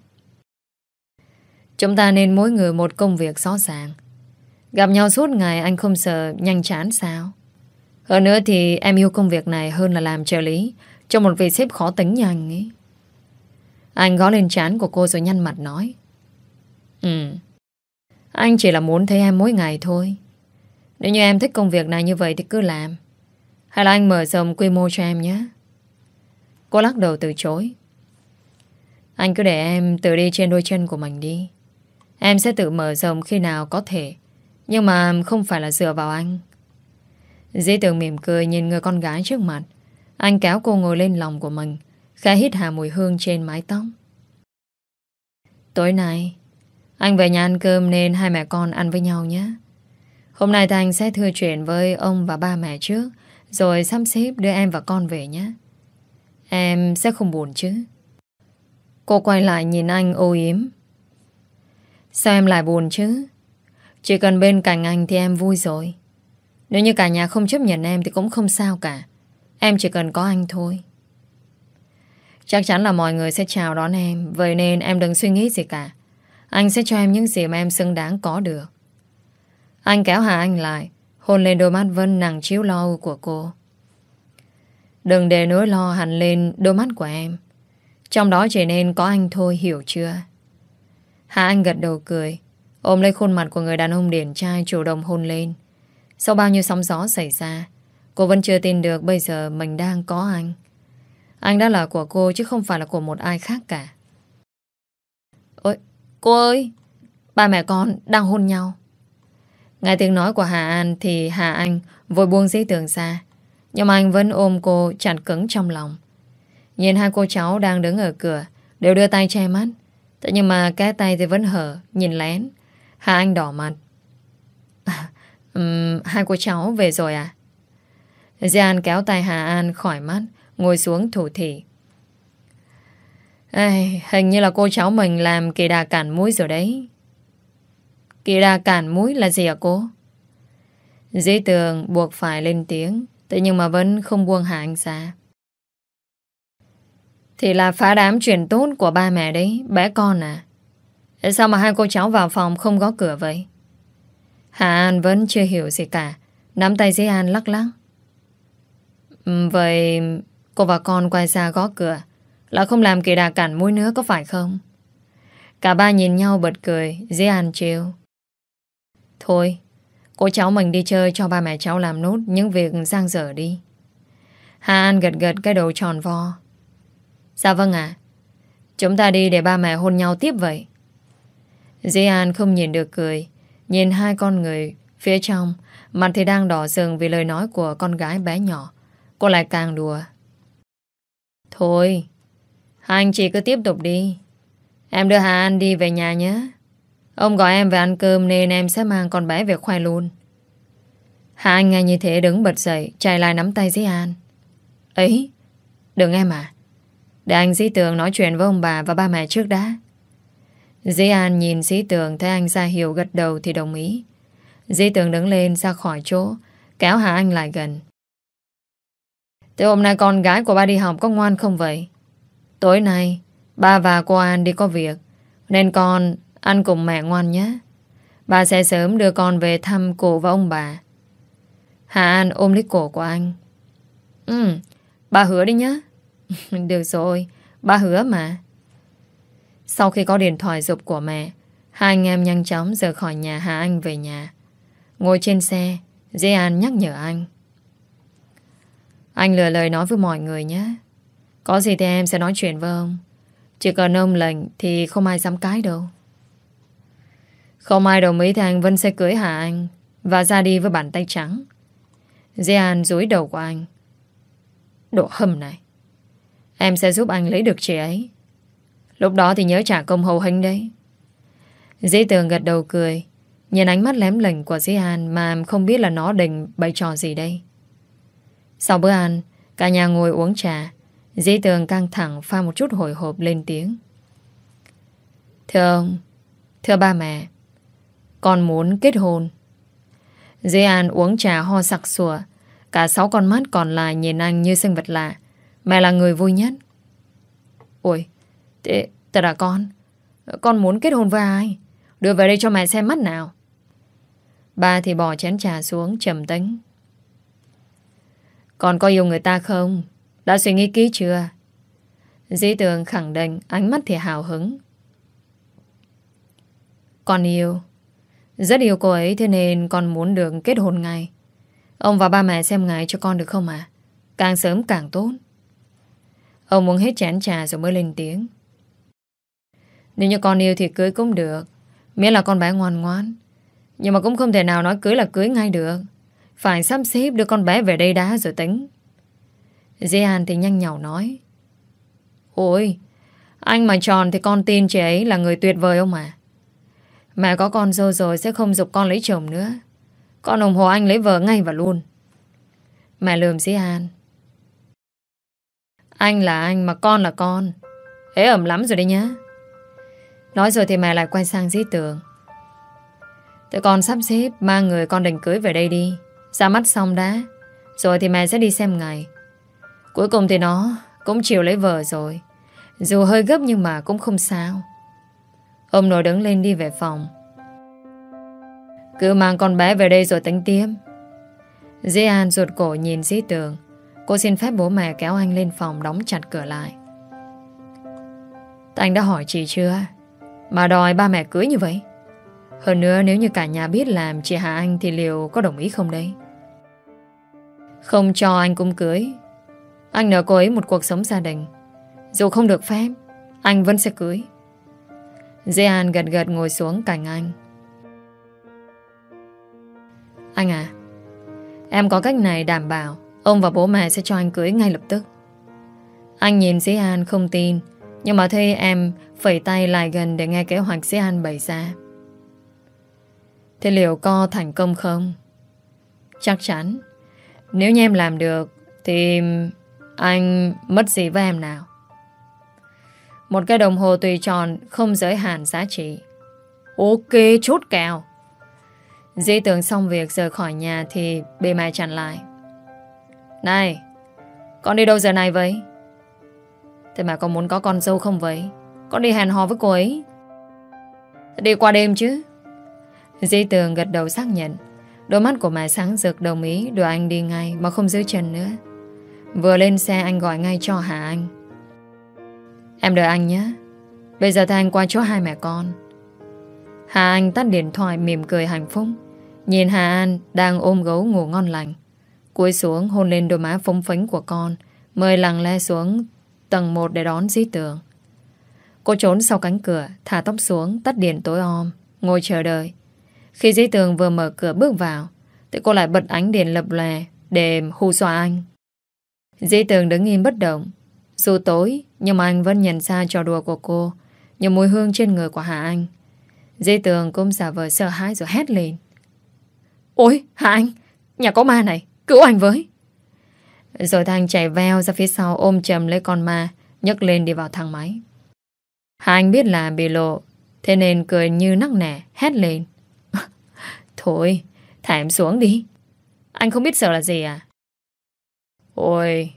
[SPEAKER 1] Chúng ta nên mỗi người một công việc rõ ràng Gặp nhau suốt ngày anh không sợ nhanh chán sao Hơn nữa thì em yêu công việc này hơn là làm trợ lý Cho một vị sếp khó tính như anh ấy Anh gõ lên chán của cô rồi nhăn mặt nói Ừ anh chỉ là muốn thấy em mỗi ngày thôi. Nếu như em thích công việc này như vậy thì cứ làm. Hay là anh mở rộng quy mô cho em nhé. Cô lắc đầu từ chối. Anh cứ để em tự đi trên đôi chân của mình đi. Em sẽ tự mở rộng khi nào có thể. Nhưng mà không phải là dựa vào anh. Dĩ tưởng mỉm cười nhìn người con gái trước mặt. Anh kéo cô ngồi lên lòng của mình, khẽ hít hà mùi hương trên mái tóc. Tối nay, anh về nhà ăn cơm nên hai mẹ con ăn với nhau nhé. Hôm nay Thành sẽ thưa chuyện với ông và ba mẹ trước, rồi sắp xếp đưa em và con về nhé. Em sẽ không buồn chứ. Cô quay lại nhìn anh ô yếm. Sao em lại buồn chứ? Chỉ cần bên cạnh anh thì em vui rồi. Nếu như cả nhà không chấp nhận em thì cũng không sao cả. Em chỉ cần có anh thôi. Chắc chắn là mọi người sẽ chào đón em, vậy nên em đừng suy nghĩ gì cả. Anh sẽ cho em những gì mà em xứng đáng có được. Anh kéo Hà Anh lại, hôn lên đôi mắt Vân nặng chiếu lo của cô. Đừng để nỗi lo hẳn lên đôi mắt của em. Trong đó chỉ nên có anh thôi, hiểu chưa? Hà Anh gật đầu cười, ôm lấy khuôn mặt của người đàn ông điển trai chủ động hôn lên. Sau bao nhiêu sóng gió xảy ra, cô vẫn chưa tin được bây giờ mình đang có anh. Anh đã là của cô chứ không phải là của một ai khác cả. Cô ơi, ba mẹ con đang hôn nhau. Nghe tiếng nói của Hà An thì Hà Anh vội buông giấy tường ra. Nhưng mà anh vẫn ôm cô chặt cứng trong lòng. Nhìn hai cô cháu đang đứng ở cửa, đều đưa tay che mắt. Thế nhưng mà cái tay thì vẫn hở, nhìn lén. Hà Anh đỏ mặt. um, hai cô cháu về rồi à? Giàn kéo tay Hà An khỏi mắt, ngồi xuống thủ thị. Ai, hình như là cô cháu mình làm kỳ đà cản muối rồi đấy. Kỳ đà cản muối là gì hả cô? Dĩ tường buộc phải lên tiếng, tự nhưng mà vẫn không buông hạ anh ra. Thì là phá đám chuyện tốt của ba mẹ đấy, bé con à. Sao mà hai cô cháu vào phòng không gõ cửa vậy? Hạ An vẫn chưa hiểu gì cả, nắm tay dĩ An lắc lắc. Ừ, vậy cô và con quay ra gõ cửa. Là không làm kỳ đà cản mũi nữa có phải không? Cả ba nhìn nhau bật cười, dễ ăn chiều. Thôi, cô cháu mình đi chơi cho ba mẹ cháu làm nốt những việc giang dở đi. Hà An gật gật cái đầu tròn vo. Dạ vâng ạ. chúng ta đi để ba mẹ hôn nhau tiếp vậy. Dĩ An không nhìn được cười. Nhìn hai con người phía trong, mặt thì đang đỏ rừng vì lời nói của con gái bé nhỏ. Cô lại càng đùa. Thôi, anh chị cứ tiếp tục đi. Em đưa Hà An đi về nhà nhé. Ông gọi em về ăn cơm nên em sẽ mang con bé về khoai luôn. Hà Anh nghe như thế đứng bật dậy, chạy lại nắm tay dĩ An. Ấy, đừng em à. Để anh dĩ tường nói chuyện với ông bà và ba mẹ trước đã. Dĩ An nhìn dĩ tường thấy anh ra hiểu gật đầu thì đồng ý. Dĩ tường đứng lên ra khỏi chỗ, kéo Hà Anh lại gần. Thế hôm nay con gái của ba đi học có ngoan không vậy? Tối nay, ba và cô An đi có việc, nên con ăn cùng mẹ ngoan nhé. Ba sẽ sớm đưa con về thăm cô và ông bà. Hà An ôm lấy cổ của anh. Ừ, bà hứa đi nhé. Được rồi, bà hứa mà. Sau khi có điện thoại dục của mẹ, hai anh em nhanh chóng rời khỏi nhà Hà Anh về nhà. Ngồi trên xe, Dê An nhắc nhở anh. Anh lừa lời nói với mọi người nhé. Có gì thì em sẽ nói chuyện với ông Chỉ cần ông lệnh Thì không ai dám cái đâu Không ai đồng ý thì anh Vân sẽ cưới hạ anh Và ra đi với bàn tay trắng Gian dối đầu của anh Độ hầm này Em sẽ giúp anh lấy được chị ấy Lúc đó thì nhớ trả công hầu hình đấy Dĩ tường gật đầu cười Nhìn ánh mắt lém lỉnh của Di An Mà không biết là nó định bày trò gì đây Sau bữa ăn Cả nhà ngồi uống trà Dĩ tường căng thẳng pha một chút hồi hộp lên tiếng. Thưa ông, thưa ba mẹ, con muốn kết hôn. Dĩ An uống trà ho sặc sủa, cả sáu con mắt còn lại nhìn anh như sinh vật lạ. Mẹ là người vui nhất. Ôi, thế, thật là con. Con muốn kết hôn với ai? Đưa về đây cho mẹ xem mắt nào. Ba thì bỏ chén trà xuống trầm tính. Con có yêu người ta không? Đã suy nghĩ kỹ chưa? Dĩ tường khẳng định ánh mắt thì hào hứng. Con yêu. Rất yêu cô ấy thế nên con muốn được kết hôn ngay. Ông và ba mẹ xem ngày cho con được không ạ? À? Càng sớm càng tốt. Ông muốn hết chán trà rồi mới lên tiếng. Nếu như con yêu thì cưới cũng được. Miễn là con bé ngoan ngoan. Nhưng mà cũng không thể nào nói cưới là cưới ngay được. Phải sắp xếp đưa con bé về đây đá rồi tính. Dê Hàn thì nhanh nhỏ nói Ôi Anh mà tròn thì con tin chị ấy là người tuyệt vời không à Mẹ có con dâu rồi sẽ không dục con lấy chồng nữa Con ủng hộ anh lấy vợ ngay và luôn Mẹ lườm Dĩ An Anh là anh mà con là con Ế ẩm lắm rồi đấy nhá Nói rồi thì mẹ lại quay sang Dĩ Tường Tụi con sắp xếp Mang người con định cưới về đây đi Ra mắt xong đã Rồi thì mẹ sẽ đi xem ngày Cuối cùng thì nó cũng chịu lấy vợ rồi. Dù hơi gấp nhưng mà cũng không sao. Ông nội đứng lên đi về phòng. Cứ mang con bé về đây rồi tính tiêm Dĩ An ruột cổ nhìn dĩ tường. Cô xin phép bố mẹ kéo anh lên phòng đóng chặt cửa lại. Anh đã hỏi chị chưa? Mà đòi ba mẹ cưới như vậy? Hơn nữa nếu như cả nhà biết làm chị Hà Anh thì liệu có đồng ý không đấy? Không cho anh cũng cưới anh nợ cô ấy một cuộc sống gia đình Dù không được phép Anh vẫn sẽ cưới Jean gật gật ngồi xuống cạnh anh Anh à Em có cách này đảm bảo Ông và bố mẹ sẽ cho anh cưới ngay lập tức Anh nhìn Jean không tin Nhưng mà thấy em Phẩy tay lại gần để nghe kế hoạch Jean bày ra Thế liệu co thành công không? Chắc chắn Nếu như em làm được Thì anh mất gì với em nào? Một cái đồng hồ tùy tròn không giới hạn giá trị. Ok, chốt kèo. Di tưởng xong việc rời khỏi nhà thì bề mai chặn lại. Này, con đi đâu giờ này vậy? Thế mà con muốn có con dâu không vậy? Con đi hẹn hò với cô ấy. Đi qua đêm chứ. Di tường gật đầu xác nhận. Đôi mắt của Mai sáng rực đồng ý đưa anh đi ngay mà không giữ chân nữa. Vừa lên xe anh gọi ngay cho Hà Anh Em đợi anh nhé Bây giờ anh qua chỗ hai mẹ con Hà Anh tắt điện thoại mỉm cười hạnh phúc Nhìn Hà An đang ôm gấu ngủ ngon lành Cúi xuống hôn lên đôi má phúng phính của con Mời lặng lẽ xuống tầng 1 để đón dí tường Cô trốn sau cánh cửa Thả tóc xuống tắt điện tối om Ngồi chờ đợi Khi dí tường vừa mở cửa bước vào Thì cô lại bật ánh điện lập lè Để hù dọa anh Dĩ tường đứng im bất động. Dù tối, nhưng mà anh vẫn nhận ra trò đùa của cô, nhiều mùi hương trên người của Hà Anh. Dĩ tường cũng giả vờ sợ hãi rồi hét lên. Ôi, Hà Anh, nhà có ma này, cứu anh với. Rồi Thanh chạy veo ra phía sau ôm chầm lấy con ma, nhấc lên đi vào thang máy. Hà Anh biết là bị lộ, thế nên cười như nắc nẻ, hét lên. Thôi, thả em xuống đi. Anh không biết sợ là gì à? Ôi,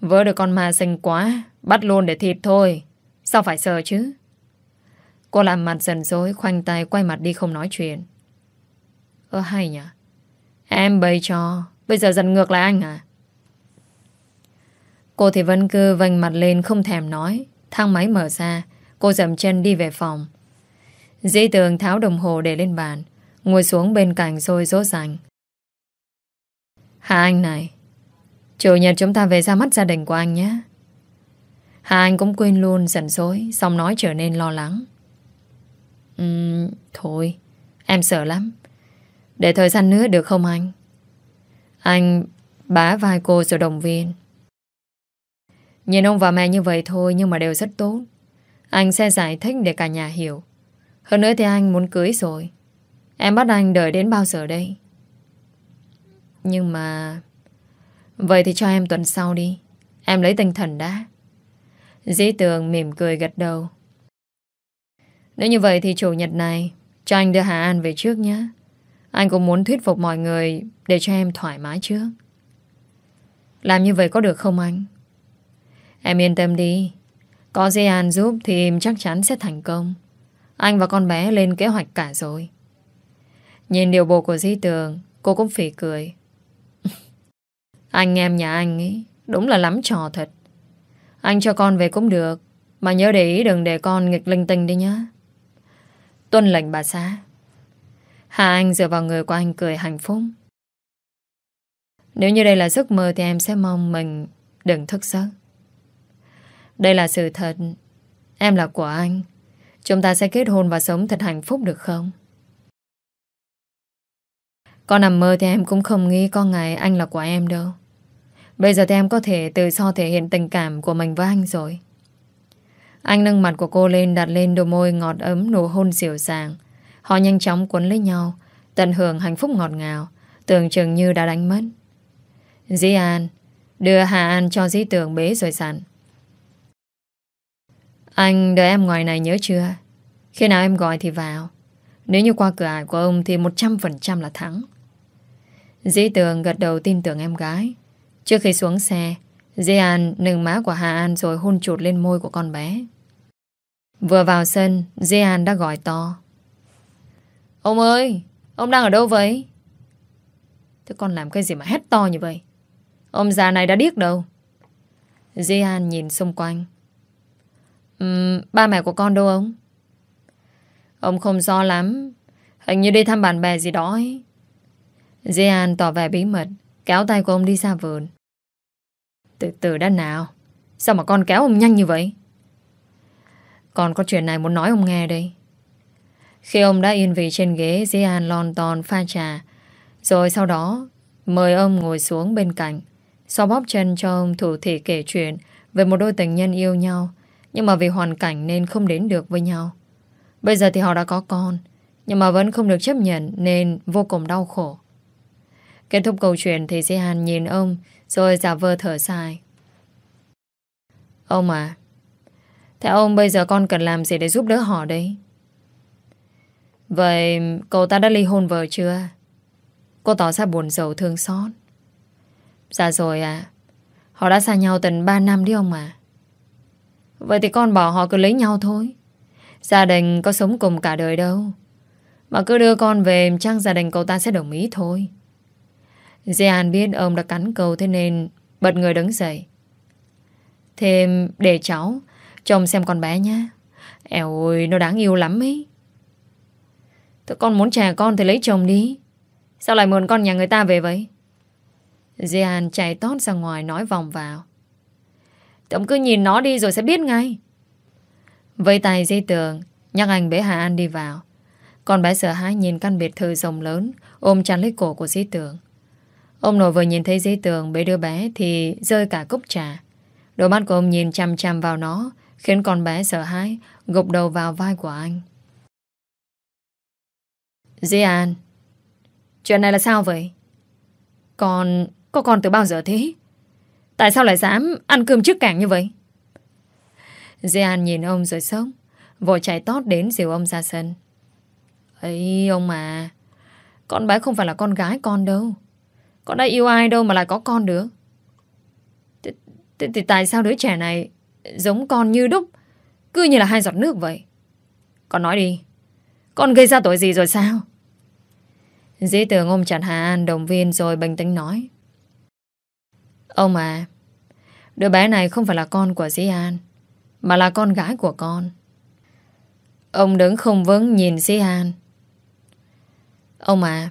[SPEAKER 1] vỡ được con ma xanh quá, bắt luôn để thịt thôi. Sao phải sợ chứ? Cô làm mặt dần dối, khoanh tay quay mặt đi không nói chuyện. Ơ hay nhỉ? Em bày cho, bây giờ dần ngược lại anh à? Cô thì vẫn cứ vành mặt lên không thèm nói. Thang máy mở ra, cô dầm chân đi về phòng. Dĩ tường tháo đồng hồ để lên bàn, ngồi xuống bên cạnh rồi rốt rành. Hà anh này, Chủ nhật chúng ta về ra mắt gia đình của anh nhé. Hà Anh cũng quên luôn giận dỗi, xong nói trở nên lo lắng. Uhm, thôi, em sợ lắm. Để thời gian nữa được không anh? Anh bá vai cô rồi động viên. Nhìn ông và mẹ như vậy thôi nhưng mà đều rất tốt. Anh sẽ giải thích để cả nhà hiểu. Hơn nữa thì anh muốn cưới rồi. Em bắt anh đợi đến bao giờ đây? Nhưng mà... Vậy thì cho em tuần sau đi Em lấy tinh thần đã Dĩ tường mỉm cười gật đầu Nếu như vậy thì chủ nhật này Cho anh đưa Hà An về trước nhé Anh cũng muốn thuyết phục mọi người Để cho em thoải mái trước Làm như vậy có được không anh? Em yên tâm đi Có Dĩ An giúp thì em chắc chắn sẽ thành công Anh và con bé lên kế hoạch cả rồi Nhìn điều bộ của Dĩ Tường Cô cũng phỉ cười anh em nhà anh ấy Đúng là lắm trò thật Anh cho con về cũng được Mà nhớ để ý đừng để con nghịch linh tinh đi nhá Tuân lệnh bà xã Hà Anh dựa vào người của anh cười hạnh phúc Nếu như đây là giấc mơ Thì em sẽ mong mình đừng thức giấc Đây là sự thật Em là của anh Chúng ta sẽ kết hôn và sống thật hạnh phúc được không? Con nằm mơ thì em cũng không nghĩ con ngày anh là của em đâu. Bây giờ thì em có thể tự do thể hiện tình cảm của mình với anh rồi. Anh nâng mặt của cô lên đặt lên đôi môi ngọt ấm nụ hôn dịu dàng. Họ nhanh chóng cuốn lấy nhau, tận hưởng hạnh phúc ngọt ngào, tưởng chừng như đã đánh mất. Dĩ An, đưa Hà An cho dĩ tưởng bế rồi sẵn. Anh đợi em ngoài này nhớ chưa? Khi nào em gọi thì vào. Nếu như qua cửa ải của ông thì 100% là thắng. Dĩ tường gật đầu tin tưởng em gái. Trước khi xuống xe, Dian nâng má của Hà An rồi hôn chuột lên môi của con bé. Vừa vào sân, Dian đã gọi to. Ông ơi, ông đang ở đâu vậy? Thế con làm cái gì mà hét to như vậy? Ông già này đã điếc đâu. Dian nhìn xung quanh. Um, ba mẹ của con đâu ông? Ông không rõ lắm. Hình như đi thăm bạn bè gì đó ấy. Dian tỏ vẻ bí mật, kéo tay của ông đi ra vườn. Từ từ đã nào Sao mà con kéo ông nhanh như vậy Con có chuyện này muốn nói ông nghe đây Khi ông đã yên vị trên ghế Dĩ An lon ton pha trà Rồi sau đó Mời ông ngồi xuống bên cạnh xoa bóp chân cho ông thủ thị kể chuyện Về một đôi tình nhân yêu nhau Nhưng mà vì hoàn cảnh nên không đến được với nhau Bây giờ thì họ đã có con Nhưng mà vẫn không được chấp nhận Nên vô cùng đau khổ Kết thúc câu chuyện thì Dĩ Hàn nhìn ông rồi giả vờ thở dài Ông à Thế ông bây giờ con cần làm gì để giúp đỡ họ đấy Vậy cậu ta đã ly hôn vợ chưa Cô tỏ ra buồn rầu thương xót Dạ rồi à Họ đã xa nhau tận 3 năm đi ông à Vậy thì con bỏ họ cứ lấy nhau thôi Gia đình có sống cùng cả đời đâu Mà cứ đưa con về Chắc gia đình cậu ta sẽ đồng ý thôi Jean biết ông đã cắn câu thế nên bật người đứng dậy. Thêm để cháu, chồng xem con bé nhé. Ẻo ôi, nó đáng yêu lắm ấy. Tụi con muốn trẻ con thì lấy chồng đi. Sao lại mượn con nhà người ta về vậy? Jean chạy tót ra ngoài nói vòng vào. Tụi cứ nhìn nó đi rồi sẽ biết ngay. Vây tay dây tường, nhắc anh bế Hà An đi vào. Con bé sợ hãi nhìn căn biệt thự rồng lớn, ôm chặt lấy cổ của dây tường. Ông nội vừa nhìn thấy giấy tường bế đứa bé thì rơi cả cốc trà. Đôi mắt của ông nhìn chăm chăm vào nó, khiến con bé sợ hãi, gục đầu vào vai của anh. Di An, chuyện này là sao vậy? Con, có con từ bao giờ thế? Tại sao lại dám ăn cơm trước cảng như vậy? Di An nhìn ông rồi sốc, vội chạy tót đến dìu ông ra sân. ấy ông mà, con bé không phải là con gái con đâu. Con đã yêu ai đâu mà lại có con nữa Thì, thì, thì tại sao đứa trẻ này Giống con như đúc Cứ như là hai giọt nước vậy Con nói đi Con gây ra tội gì rồi sao Dĩ tường ôm chặt Hà An Động viên rồi bình tĩnh nói Ông à Đứa bé này không phải là con của Dĩ An Mà là con gái của con Ông đứng không vững nhìn Dĩ An Ông à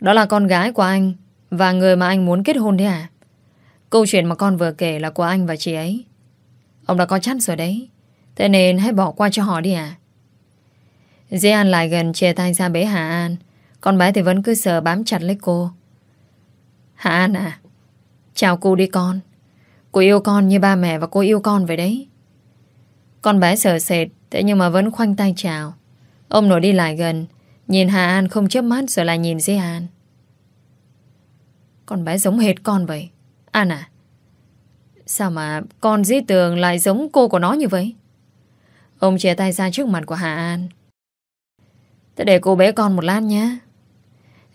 [SPEAKER 1] Đó là con gái của anh và người mà anh muốn kết hôn đấy à? Câu chuyện mà con vừa kể là của anh và chị ấy. Ông đã có chắt rồi đấy. Thế nên hãy bỏ qua cho họ đi à? Dê An lại gần chia tay ra bế Hà An. Con bé thì vẫn cứ sợ bám chặt lấy cô. Hà An à, chào cô đi con. Cô yêu con như ba mẹ và cô yêu con vậy đấy. Con bé sợ sệt, thế nhưng mà vẫn khoanh tay chào. Ông nội đi lại gần, nhìn Hà An không chấp mắt rồi lại nhìn Dê An. Con bé giống hệt con vậy. An à, sao mà con dĩ tường lại giống cô của nó như vậy? Ông chia tay ra trước mặt của Hà An. Thế để cô bé con một lát nhé.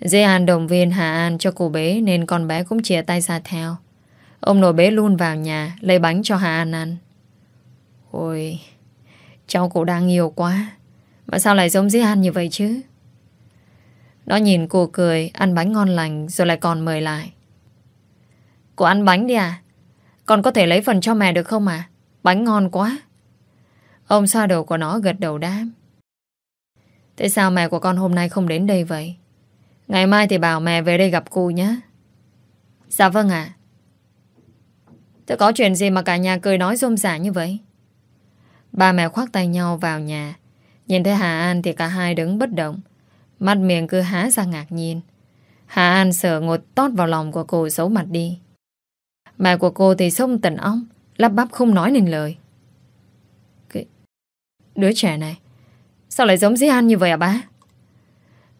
[SPEAKER 1] Dĩ An động viên Hà An cho cô bé nên con bé cũng chia tay ra theo. Ông nội bé luôn vào nhà lấy bánh cho Hà An ăn. Ôi, cháu cô đang yêu quá. Mà sao lại giống Dĩ An như vậy chứ? Nó nhìn cô cười Ăn bánh ngon lành rồi lại còn mời lại Cô ăn bánh đi à Còn có thể lấy phần cho mẹ được không à Bánh ngon quá Ông xoa đầu của nó gật đầu đáp thế sao mẹ của con hôm nay không đến đây vậy Ngày mai thì bảo mẹ về đây gặp cô nhé Dạ vâng ạ à. Tôi có chuyện gì mà cả nhà cười nói rôm rả như vậy Ba mẹ khoác tay nhau vào nhà Nhìn thấy Hà An thì cả hai đứng bất động Mắt miệng cứ há ra ngạc nhiên Hà An sợ ngột tót vào lòng của cô xấu mặt đi Mẹ của cô thì sông tần ông Lắp bắp không nói nên lời Cái... Đứa trẻ này Sao lại giống Di An như vậy à bá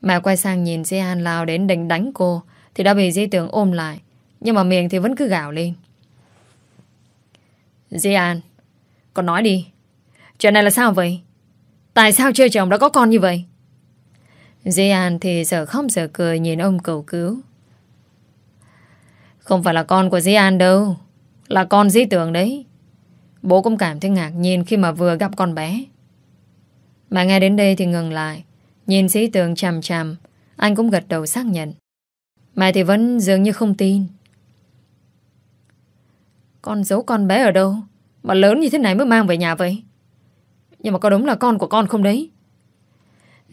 [SPEAKER 1] Mẹ quay sang nhìn Di An lao đến đánh đánh cô Thì đã bị Di Tường ôm lại Nhưng mà miệng thì vẫn cứ gào lên Di An Con nói đi Chuyện này là sao vậy Tại sao chơi chồng đã có con như vậy Duy An thì giờ khóc giờ cười nhìn ông cầu cứu. Không phải là con của Duy An đâu. Là con Duy Tường đấy. Bố cũng cảm thấy ngạc nhiên khi mà vừa gặp con bé. Mà nghe đến đây thì ngừng lại. Nhìn Duy Tường chằm chằm. Anh cũng gật đầu xác nhận. Mẹ thì vẫn dường như không tin. Con giấu con bé ở đâu? Mà lớn như thế này mới mang về nhà vậy? Nhưng mà có đúng là con của con không đấy?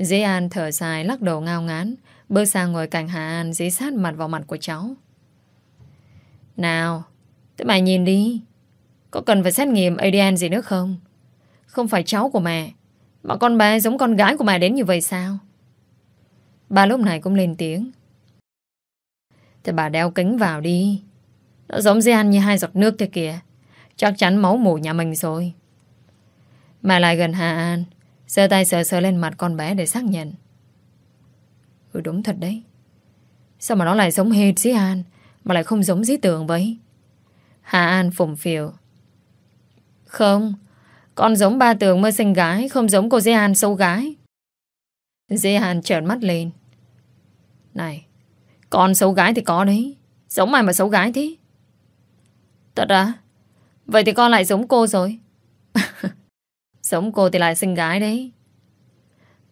[SPEAKER 1] Dĩ An thở dài lắc đầu ngao ngán Bước sang ngồi cạnh Hà An Dĩ sát mặt vào mặt của cháu Nào Thế mày nhìn đi Có cần phải xét nghiệm ADN gì nữa không Không phải cháu của mẹ Mà con bé giống con gái của mẹ đến như vậy sao Bà lúc này cũng lên tiếng Thế bà đeo kính vào đi Nó giống Dĩ An như hai giọt nước kia kìa Chắc chắn máu mủ nhà mình rồi Mà lại gần Hà An Sơ tay sờ sờ lên mặt con bé để xác nhận Ừ đúng thật đấy Sao mà nó lại giống hệt dĩ An Mà lại không giống dĩ tưởng vậy Hà An phủng phiểu Không Con giống ba tường mơ sinh gái Không giống cô dĩ An sâu gái Dĩ An trợn mắt lên Này Con xấu gái thì có đấy Giống mày mà xấu gái thế Thật à Vậy thì con lại giống cô rồi giống cô thì lại sinh gái đấy.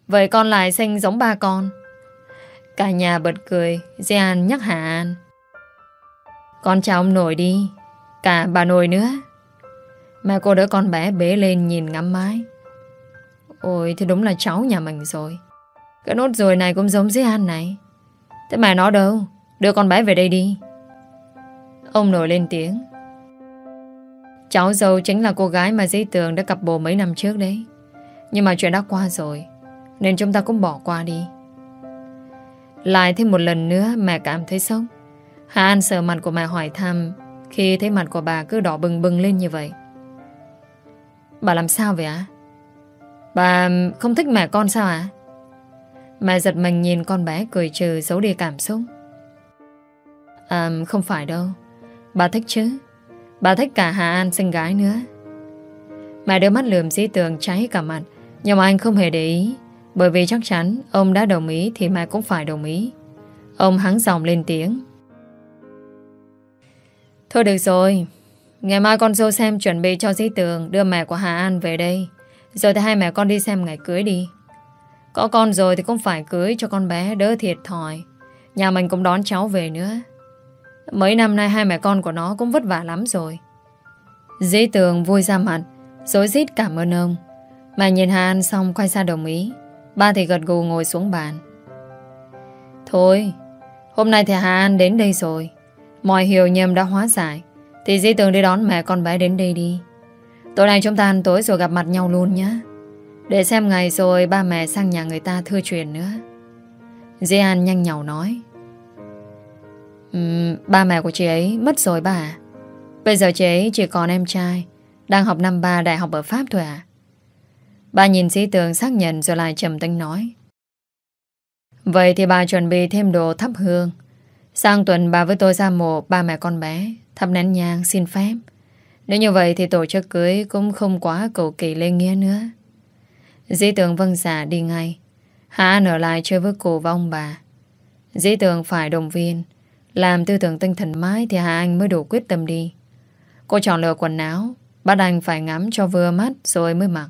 [SPEAKER 1] Vậy con lại sinh giống ba con. Cả nhà bật cười, Gian nhắc Hà An. Con chào ông nội đi, cả bà nội nữa. Mà cô đỡ con bé bế lên nhìn ngắm mái. Ôi, thì đúng là cháu nhà mình rồi. Cái nốt ruồi này cũng giống Gian này. Thế mà nó đâu? Đưa con bé về đây đi. Ông nội lên tiếng. Cháu dâu chính là cô gái mà dây tường đã cặp bồ mấy năm trước đấy. Nhưng mà chuyện đã qua rồi, nên chúng ta cũng bỏ qua đi. Lại thêm một lần nữa mẹ cảm thấy sốc. Hà An sợ mặt của mẹ hỏi thăm khi thấy mặt của bà cứ đỏ bừng bừng lên như vậy. Bà làm sao vậy ạ? Bà không thích mẹ con sao ạ? Mẹ giật mình nhìn con bé cười trừ giấu đi cảm xúc. À, không phải đâu. Bà thích chứ. Bà thích cả Hà An xinh gái nữa Mẹ đưa mắt lườm dĩ tường cháy cả mặt Nhưng mà anh không hề để ý Bởi vì chắc chắn ông đã đồng ý Thì mẹ cũng phải đồng ý Ông hắng giọng lên tiếng Thôi được rồi Ngày mai con dâu xem chuẩn bị cho dĩ tường Đưa mẹ của Hà An về đây Rồi thì hai mẹ con đi xem ngày cưới đi Có con rồi thì cũng phải cưới cho con bé Đỡ thiệt thòi Nhà mình cũng đón cháu về nữa Mấy năm nay hai mẹ con của nó cũng vất vả lắm rồi Dĩ tường vui ra mặt rối rít cảm ơn ông Mà nhìn Hà An xong quay ra đồng ý Ba thì gật gù ngồi xuống bàn Thôi Hôm nay thì Hà An đến đây rồi Mọi hiểu nhầm đã hóa giải Thì Di Tường đi đón mẹ con bé đến đây đi Tối nay chúng ta ăn tối rồi gặp mặt nhau luôn nhé Để xem ngày rồi ba mẹ sang nhà người ta thưa truyền nữa Di An nhanh nhào nói Ừ, ba mẹ của chị ấy mất rồi bà Bây giờ chị ấy chỉ còn em trai Đang học năm ba đại học ở Pháp thôi à Bà nhìn sĩ tường xác nhận rồi lại trầm tính nói Vậy thì bà chuẩn bị thêm đồ thắp hương Sang tuần bà với tôi ra mộ ba mẹ con bé Thắp nén nhang xin phép Nếu như vậy thì tổ chức cưới cũng không quá cầu kỳ lê nghĩa nữa Dĩ tường vâng giả dạ đi ngay Hạ nở lại chơi với cụ và ông bà Dĩ tường phải đồng viên làm tư tưởng tinh thần mãi thì Hà Anh mới đủ quyết tâm đi. Cô chọn lựa quần áo, bắt anh phải ngắm cho vừa mắt rồi mới mặc.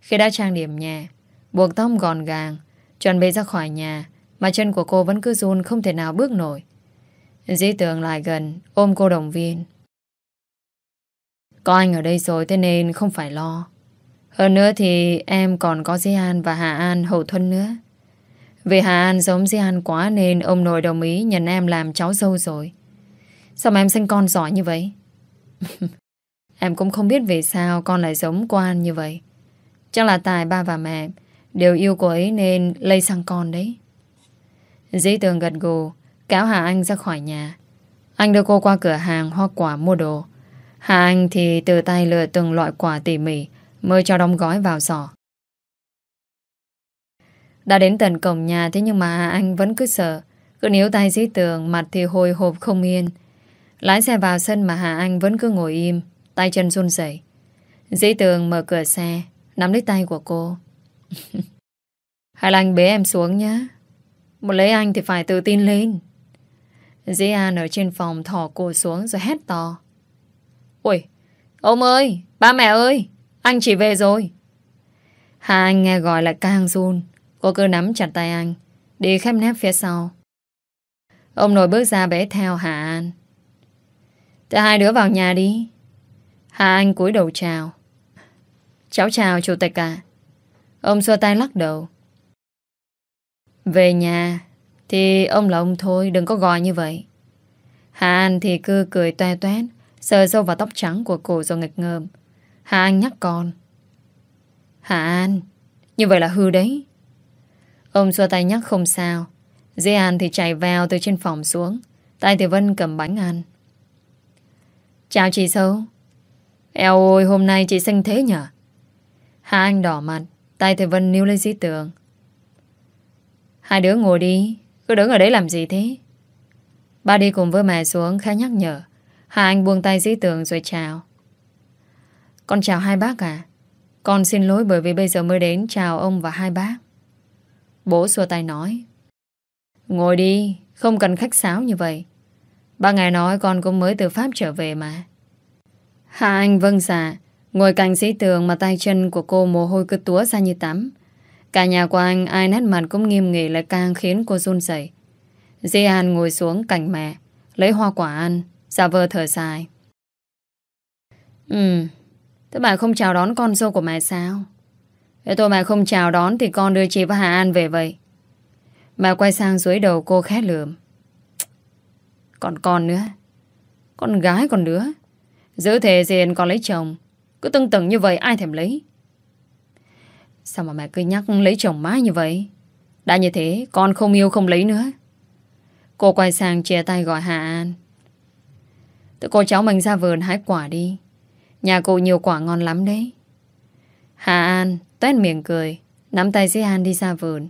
[SPEAKER 1] Khi đã trang điểm nhẹ, buộc tóc gọn gàng, chuẩn bị ra khỏi nhà, mà chân của cô vẫn cứ run không thể nào bước nổi. Dĩ tưởng lại gần, ôm cô đồng viên. Có anh ở đây rồi thế nên không phải lo. Hơn nữa thì em còn có Di An và Hà An hậu thuẫn nữa. Vì Hà An giống Di An quá nên ông nội đồng ý nhận em làm cháu dâu rồi. Sao mà em sinh con giỏi như vậy? em cũng không biết vì sao con lại giống qua An như vậy. Chắc là tài ba và mẹ đều yêu cô ấy nên lây sang con đấy. Dĩ tường gật gù, kéo Hà Anh ra khỏi nhà. Anh đưa cô qua cửa hàng hoa quả mua đồ. Hà Anh thì từ tay lựa từng loại quả tỉ mỉ mới cho đóng gói vào giỏ. Đã đến tận cổng nhà thế nhưng mà anh vẫn cứ sợ. Cứ níu tay dưới tường, mặt thì hồi hộp không yên. Lái xe vào sân mà Hà Anh vẫn cứ ngồi im, tay chân run rẩy. Dĩ tường mở cửa xe, nắm lấy tay của cô. Hay là anh bế em xuống nhé. Một lấy anh thì phải tự tin lên. Dĩ An ở trên phòng thỏ cổ xuống rồi hét to. Ôi, ông ơi, ba mẹ ơi, anh chỉ về rồi. Hà Anh nghe gọi lại càng run. Cô cứ nắm chặt tay anh Đi khép nép phía sau Ông nội bước ra bẻ theo hà An Thế hai đứa vào nhà đi hà an cúi đầu chào Cháu chào chủ tịch ạ à. Ông xua tay lắc đầu Về nhà Thì ông là ông thôi Đừng có gọi như vậy hà an thì cứ cười toe toét Sờ sâu vào tóc trắng của cô rồi nghịch ngợm hà an nhắc con hà an Như vậy là hư đấy Ông xua tay nhắc không sao. Dĩ An thì chạy vào từ trên phòng xuống. Tay thì Vân cầm bánh ăn. Chào chị Sâu. Eo ôi, hôm nay chị xinh thế nhở? Hai Anh đỏ mặt, tay thì Vân níu lấy dí tường. Hai đứa ngồi đi, cứ đứng ở đấy làm gì thế? Ba đi cùng với mẹ xuống khá nhắc nhở. hai Anh buông tay dí tường rồi chào. Con chào hai bác à? Con xin lỗi bởi vì bây giờ mới đến chào ông và hai bác. Bố xua tay nói Ngồi đi, không cần khách sáo như vậy Ba ngày nói con cũng mới từ Pháp trở về mà Hạ anh vâng dạ Ngồi cạnh sĩ tường mà tay chân của cô mồ hôi cứ túa ra như tắm Cả nhà của anh ai nét mặt cũng nghiêm nghị lại càng khiến cô run rẩy. Di An ngồi xuống cạnh mẹ Lấy hoa quả ăn Giả vờ thở dài Ừ Thế bà không chào đón con dâu của mẹ sao Thế tôi mà không chào đón thì con đưa chị và Hà An về vậy. Mà quay sang dưới đầu cô khét lườm. Còn con nữa. Con gái còn nữa. Giữ thể diện con lấy chồng. Cứ tưng tầng như vậy ai thèm lấy. Sao mà mẹ cứ nhắc lấy chồng má như vậy? Đã như thế, con không yêu không lấy nữa. Cô quay sang chia tay gọi Hà An. Tụi cô cháu mình ra vườn hái quả đi. Nhà cô nhiều quả ngon lắm đấy. Hà An Tết miệng cười Nắm tay Di An đi ra vườn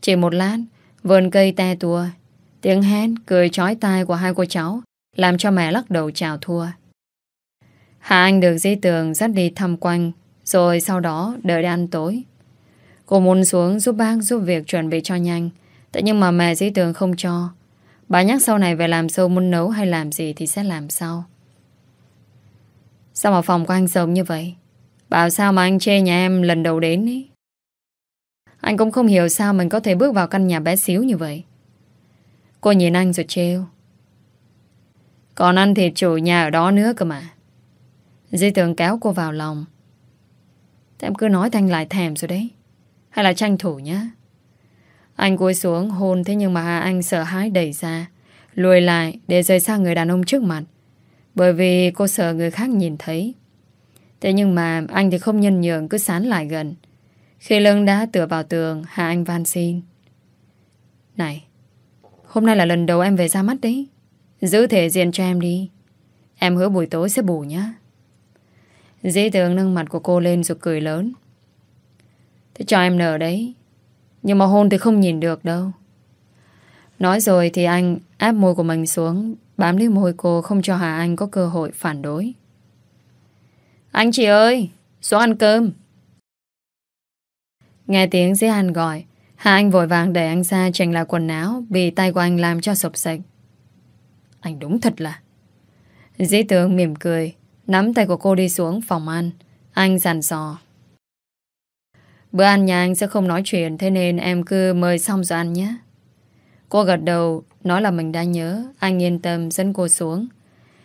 [SPEAKER 1] Chỉ một lát Vườn cây te tua Tiếng hét cười chói tai của hai cô cháu Làm cho mẹ lắc đầu chào thua Hạ Anh được di tường dắt đi thăm quanh Rồi sau đó đợi ăn tối Cô muốn xuống giúp bác giúp việc chuẩn bị cho nhanh Thế nhưng mà mẹ Di tường không cho Bà nhắc sau này về làm sâu muốn nấu hay làm gì thì sẽ làm sau Sao mà phòng của anh giống như vậy Bảo sao mà anh chê nhà em lần đầu đến ấy. Anh cũng không hiểu sao mình có thể bước vào căn nhà bé xíu như vậy. Cô nhìn anh rồi trêu. Còn ăn thịt chủ nhà ở đó nữa cơ mà. Di tường kéo cô vào lòng. Thế em cứ nói thanh lại thèm rồi đấy. Hay là tranh thủ nhá. Anh cúi xuống hôn thế nhưng mà anh sợ hãi đẩy ra. Lùi lại để rời xa người đàn ông trước mặt. Bởi vì cô sợ người khác nhìn thấy. Thế nhưng mà anh thì không nhân nhượng cứ sán lại gần. Khi lưng đã tựa vào tường, Hà Anh van xin. Này, hôm nay là lần đầu em về ra mắt đấy. Giữ thể diện cho em đi. Em hứa buổi tối sẽ bù nhá. Dĩ tường nâng mặt của cô lên rồi cười lớn. Thế cho em nở đấy. Nhưng mà hôn thì không nhìn được đâu. Nói rồi thì anh áp môi của mình xuống, bám lấy môi cô không cho Hà Anh có cơ hội phản đối. Anh chị ơi, xuống ăn cơm. Nghe tiếng dưới Hàn gọi, hai Anh vội vàng để anh ra chành lại quần áo bị tay của anh làm cho sụp sạch. Anh đúng thật là... Dĩ tường mỉm cười, nắm tay của cô đi xuống phòng ăn. Anh dàn dò. Bữa ăn nhà anh sẽ không nói chuyện Thế nên em cứ mời xong rồi ăn nhé Cô gật đầu Nói là mình đã nhớ Anh yên tâm dẫn cô xuống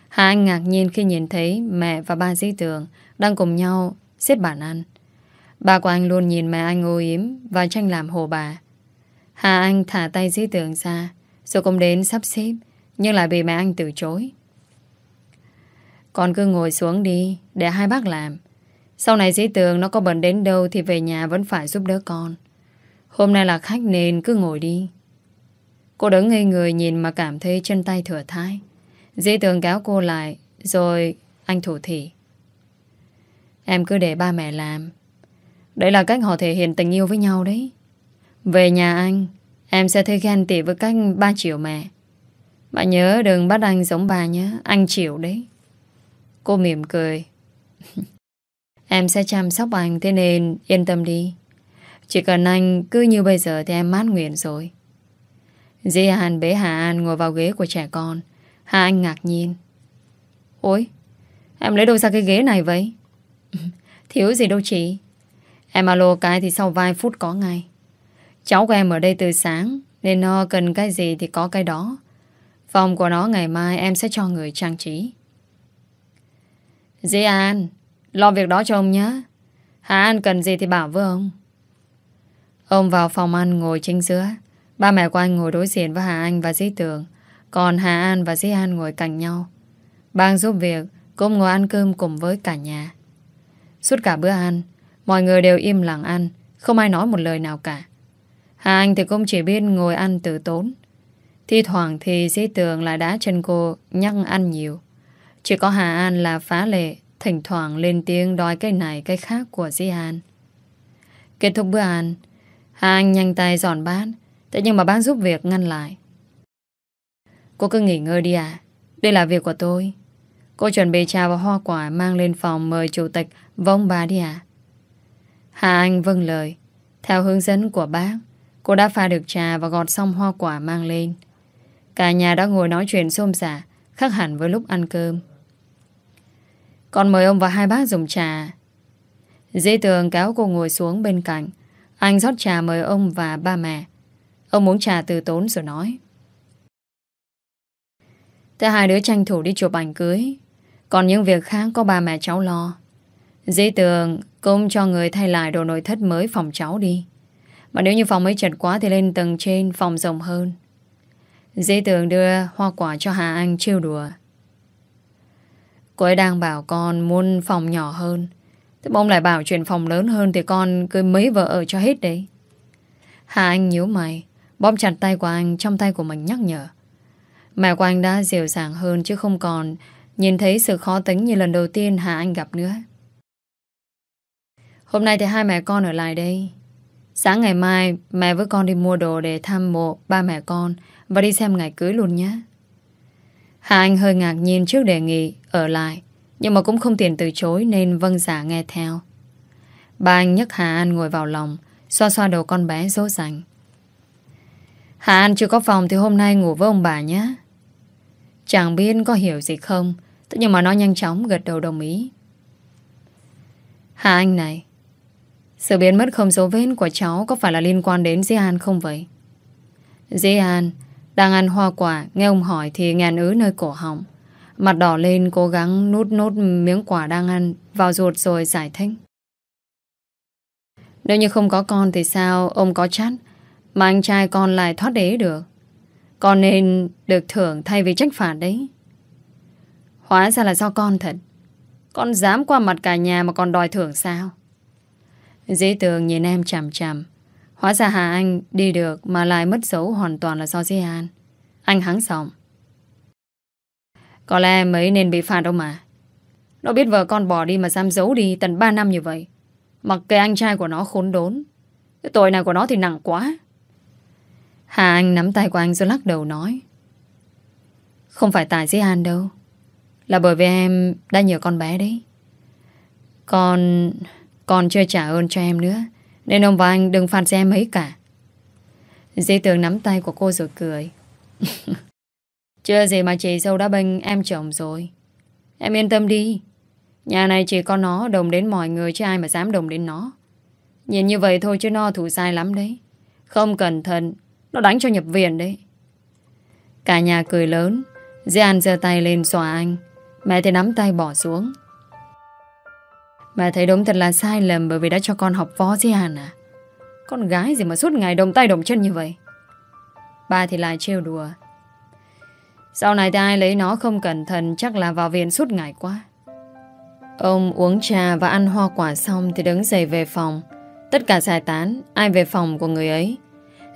[SPEAKER 1] Hai Anh ngạc nhiên khi nhìn thấy mẹ và ba dĩ tường đang cùng nhau xếp bàn ăn. Bà của anh luôn nhìn mẹ anh ô yếm và tranh làm hồ bà. Hà Anh thả tay dưới tường ra, rồi cũng đến sắp xếp, nhưng lại bị mẹ anh từ chối. Con cứ ngồi xuống đi, để hai bác làm. Sau này dưới tường nó có bẩn đến đâu thì về nhà vẫn phải giúp đỡ con. Hôm nay là khách nên cứ ngồi đi. Cô đứng ngây người nhìn mà cảm thấy chân tay thừa thai. Dĩ tường kéo cô lại, rồi anh thủ thỉ. Em cứ để ba mẹ làm Đấy là cách họ thể hiện tình yêu với nhau đấy Về nhà anh Em sẽ thấy ghen tị với cách ba chịu mẹ Bà nhớ đừng bắt anh giống bà nhé Anh chịu đấy Cô mỉm cười. Em sẽ chăm sóc anh thế nên yên tâm đi Chỉ cần anh cứ như bây giờ thì em mát nguyện rồi Di Hàn bế Hà An ngồi vào ghế của trẻ con Hà Anh ngạc nhiên Ôi Em lấy đâu ra cái ghế này vậy Thiếu gì đâu chị Em alo cái thì sau vài phút có ngay Cháu của em ở đây từ sáng Nên nó cần cái gì thì có cái đó Phòng của nó ngày mai em sẽ cho người trang trí Dĩ An Lo việc đó cho ông nhé Hà An cần gì thì bảo với ông Ông vào phòng ăn ngồi chính giữa Ba mẹ của anh ngồi đối diện với Hà Anh và Dĩ Tường Còn Hà An và Dĩ An ngồi cạnh nhau Bang giúp việc cũng ngồi ăn cơm cùng với cả nhà Suốt cả bữa ăn, mọi người đều im lặng ăn, không ai nói một lời nào cả. Hà Anh thì cũng chỉ biết ngồi ăn từ tốn. Thi thoảng thì dĩ tường lại đá chân cô nhăn ăn nhiều. Chỉ có Hà An là phá lệ, thỉnh thoảng lên tiếng đòi cây này cây khác của dĩ An. Kết thúc bữa ăn, Hà Anh nhanh tay dọn bát, thế nhưng mà bác giúp việc ngăn lại. Cô cứ nghỉ ngơi đi à, đây là việc của tôi. Cô chuẩn bị trà và hoa quả mang lên phòng mời chủ tịch Vâng bà đi ạ. À. Hà Anh vâng lời. Theo hướng dẫn của bác, cô đã pha được trà và gọt xong hoa quả mang lên. Cả nhà đã ngồi nói chuyện xôm xả, khác hẳn với lúc ăn cơm. Còn mời ông và hai bác dùng trà. Dễ tường kéo cô ngồi xuống bên cạnh. Anh rót trà mời ông và ba mẹ. Ông muốn trà từ tốn rồi nói. Thế hai đứa tranh thủ đi chụp ảnh cưới. Còn những việc khác có ba mẹ cháu lo. Dĩ tường cũng cho người thay lại đồ nội thất mới phòng cháu đi. Mà nếu như phòng ấy chật quá thì lên tầng trên phòng rộng hơn. Dĩ tường đưa hoa quả cho Hà Anh trêu đùa. Cô ấy đang bảo con muốn phòng nhỏ hơn. Thế bông lại bảo chuyện phòng lớn hơn thì con cứ mấy vợ ở cho hết đấy. Hà Anh nhíu mày, bóp chặt tay của anh trong tay của mình nhắc nhở. Mẹ của anh đã dịu dàng hơn chứ không còn nhìn thấy sự khó tính như lần đầu tiên Hà Anh gặp nữa. Hôm nay thì hai mẹ con ở lại đây. Sáng ngày mai, mẹ với con đi mua đồ để thăm mộ ba mẹ con và đi xem ngày cưới luôn nhé. Hà Anh hơi ngạc nhiên trước đề nghị ở lại, nhưng mà cũng không tiện từ chối nên vâng giả dạ nghe theo. Ba anh nhấc Hà An ngồi vào lòng, xoa xoa đầu con bé dỗ dành. Hà An chưa có phòng thì hôm nay ngủ với ông bà nhé. Chẳng biết có hiểu gì không, thế nhiên mà nó nhanh chóng gật đầu đồng ý. Hà Anh này, sự biến mất không dấu vết của cháu Có phải là liên quan đến Di An không vậy Di An Đang ăn hoa quả Nghe ông hỏi thì ngàn ứ nơi cổ họng Mặt đỏ lên cố gắng nút nốt miếng quả đang ăn Vào ruột rồi giải thích Nếu như không có con thì sao Ông có chát Mà anh trai con lại thoát đế được Con nên được thưởng thay vì trách phạt đấy Hóa ra là do con thật Con dám qua mặt cả nhà mà còn đòi thưởng sao? Dĩ tường nhìn em chằm chằm Hóa ra Hà Anh đi được Mà lại mất dấu hoàn toàn là do Di An Anh hắng giọng Có lẽ mấy nên bị phạt đâu mà Nó biết vợ con bỏ đi Mà giam giấu đi tận 3 năm như vậy Mặc kệ anh trai của nó khốn đốn Cái tội này của nó thì nặng quá Hà Anh nắm tay của anh rồi lắc đầu nói Không phải tại Di An đâu Là bởi vì em đã nhờ con bé đấy còn còn chưa trả ơn cho em nữa Nên ông và anh đừng phạt xe mấy cả Dĩ tường nắm tay của cô rồi cười. Chưa gì mà chị dâu đã bênh em chồng rồi Em yên tâm đi Nhà này chỉ có nó đồng đến mọi người Chứ ai mà dám đồng đến nó Nhìn như vậy thôi chứ nó thủ sai lắm đấy Không cẩn thận Nó đánh cho nhập viện đấy Cả nhà cười lớn Dì An giơ tay lên xòa anh Mẹ thì nắm tay bỏ xuống Bà thấy đúng thật là sai lầm bởi vì đã cho con học võ với Hàn à. Con gái gì mà suốt ngày đồng tay đồng chân như vậy. Ba thì lại trêu đùa. Sau này thì ai lấy nó không cẩn thận chắc là vào viện suốt ngày quá. Ông uống trà và ăn hoa quả xong thì đứng dậy về phòng. Tất cả giải tán, ai về phòng của người ấy.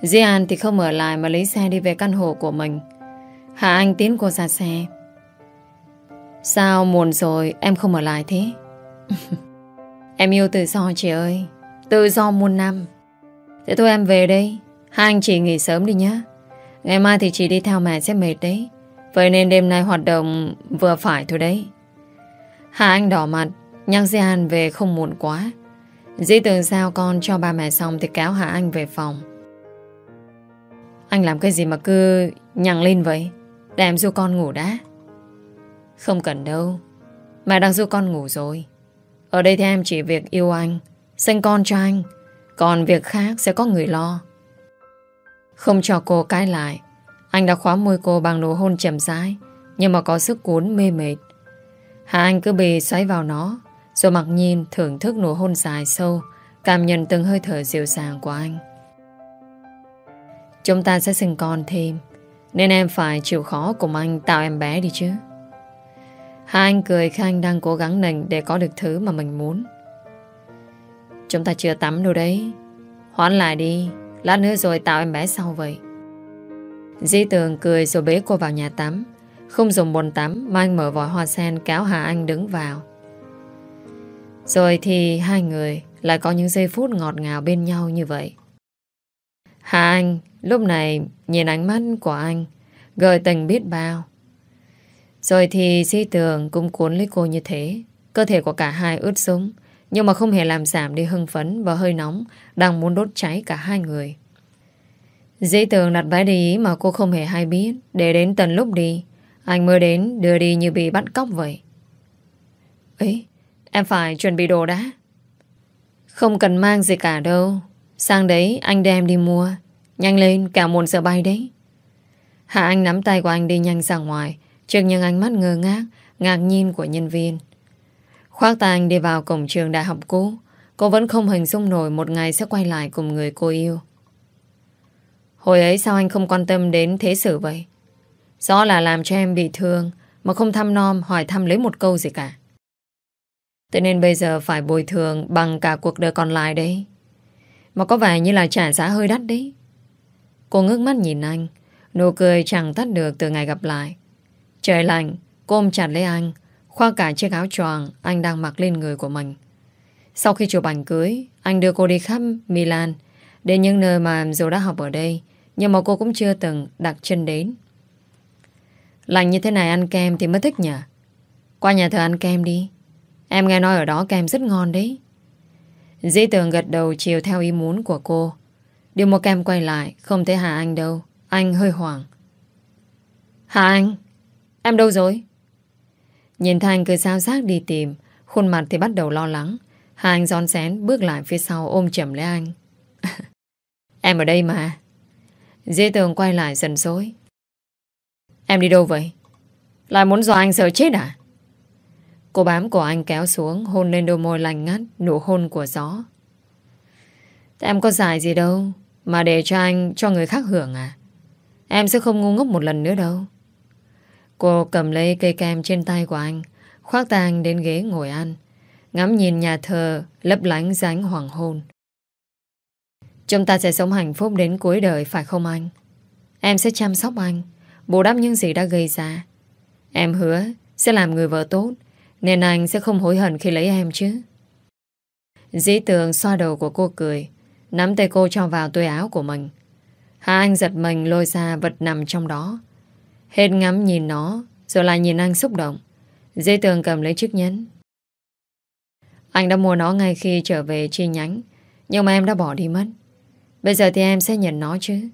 [SPEAKER 1] Di An thì không ở lại mà lấy xe đi về căn hộ của mình. Hạ Anh tiến cô ra xe. Sao muộn rồi em không ở lại thế? Em yêu tự do chị ơi Tự do muôn năm Thế thôi em về đây Hai anh chị nghỉ sớm đi nhé Ngày mai thì chị đi theo mẹ sẽ mệt đấy Vậy nên đêm nay hoạt động vừa phải thôi đấy Hà Anh đỏ mặt Nhắc Di An về không muộn quá Di tưởng sao con cho ba mẹ xong Thì kéo Hà Anh về phòng Anh làm cái gì mà cứ nhằng lên vậy Để em du con ngủ đã Không cần đâu Mẹ đang du con ngủ rồi ở đây thì em chỉ việc yêu anh, sinh con cho anh, còn việc khác sẽ có người lo. Không cho cô cãi lại, anh đã khóa môi cô bằng nụ hôn chậm rãi, nhưng mà có sức cuốn mê mệt. Hà Anh cứ bị xoáy vào nó, rồi mặc nhìn thưởng thức nụ hôn dài sâu, cảm nhận từng hơi thở dịu dàng của anh. Chúng ta sẽ sinh con thêm, nên em phải chịu khó cùng anh tạo em bé đi chứ. Hà Anh cười khi anh đang cố gắng nành để có được thứ mà mình muốn. Chúng ta chưa tắm đâu đấy. Hoãn lại đi, lát nữa rồi tạo em bé sau vậy. Di Tường cười rồi bế cô vào nhà tắm. Không dùng bồn tắm mà anh mở vòi hoa sen kéo Hà Anh đứng vào. Rồi thì hai người lại có những giây phút ngọt ngào bên nhau như vậy. Hà Anh lúc này nhìn ánh mắt của anh gợi tình biết bao rồi thì di tường cũng cuốn lấy cô như thế. Cơ thể của cả hai ướt sũng, nhưng mà không hề làm giảm đi hưng phấn và hơi nóng đang muốn đốt cháy cả hai người. Dĩ tường đặt váy đi ý mà cô không hề hay biết để đến tận lúc đi. Anh mới đến đưa đi như bị bắt cóc vậy. Ấy, em phải chuẩn bị đồ đã. Không cần mang gì cả đâu. Sang đấy anh đem đi mua. Nhanh lên, cả muộn giờ bay đấy. Hạ Anh nắm tay của anh đi nhanh ra ngoài trước những ánh mắt ngơ ngác, ngạc nhiên của nhân viên. Khoác tàng đi vào cổng trường đại học cũ, cô vẫn không hình dung nổi một ngày sẽ quay lại cùng người cô yêu. Hồi ấy sao anh không quan tâm đến thế sự vậy? Rõ là làm cho em bị thương mà không thăm nom hỏi thăm lấy một câu gì cả. Thế nên bây giờ phải bồi thường bằng cả cuộc đời còn lại đấy. Mà có vẻ như là trả giá hơi đắt đấy. Cô ngước mắt nhìn anh, nụ cười chẳng tắt được từ ngày gặp lại. Trời lạnh, cô ôm chặt lấy anh, khoa cả chiếc áo choàng anh đang mặc lên người của mình. Sau khi chụp ảnh cưới, anh đưa cô đi khắp Milan, đến những nơi mà dù đã học ở đây, nhưng mà cô cũng chưa từng đặt chân đến. Lạnh như thế này ăn kem thì mới thích nhỉ? Qua nhà thờ ăn kem đi. Em nghe nói ở đó kem rất ngon đấy. Dĩ tường gật đầu chiều theo ý muốn của cô. Điều một kem quay lại, không thấy Hà Anh đâu. Anh hơi hoảng. Hà Anh! Em đâu rồi? Nhìn Thành cứ sao giác đi tìm, khuôn mặt thì bắt đầu lo lắng. hai Anh giòn xén bước lại phía sau ôm chầm lấy anh. em ở đây mà. Dễ tường quay lại dần dối. Em đi đâu vậy? Lại muốn dọa anh sợ chết à? Cô bám của anh kéo xuống hôn lên đôi môi lành ngắt nụ hôn của gió. Em có dài gì đâu mà để cho anh cho người khác hưởng à? Em sẽ không ngu ngốc một lần nữa đâu. Cô cầm lấy cây kem trên tay của anh, khoác tang đến ghế ngồi ăn, ngắm nhìn nhà thờ lấp lánh ránh hoàng hôn. Chúng ta sẽ sống hạnh phúc đến cuối đời phải không anh? Em sẽ chăm sóc anh, bù đắp những gì đã gây ra. Em hứa sẽ làm người vợ tốt, nên anh sẽ không hối hận khi lấy em chứ. Dĩ tường xoa đầu của cô cười, nắm tay cô cho vào túi áo của mình. hai Anh giật mình lôi ra vật nằm trong đó, Hết ngắm nhìn nó, rồi lại nhìn anh xúc động. Dây tường cầm lấy chiếc nhẫn. Anh đã mua nó ngay khi trở về chi nhánh, nhưng mà em đã bỏ đi mất. Bây giờ thì em sẽ nhận nó chứ.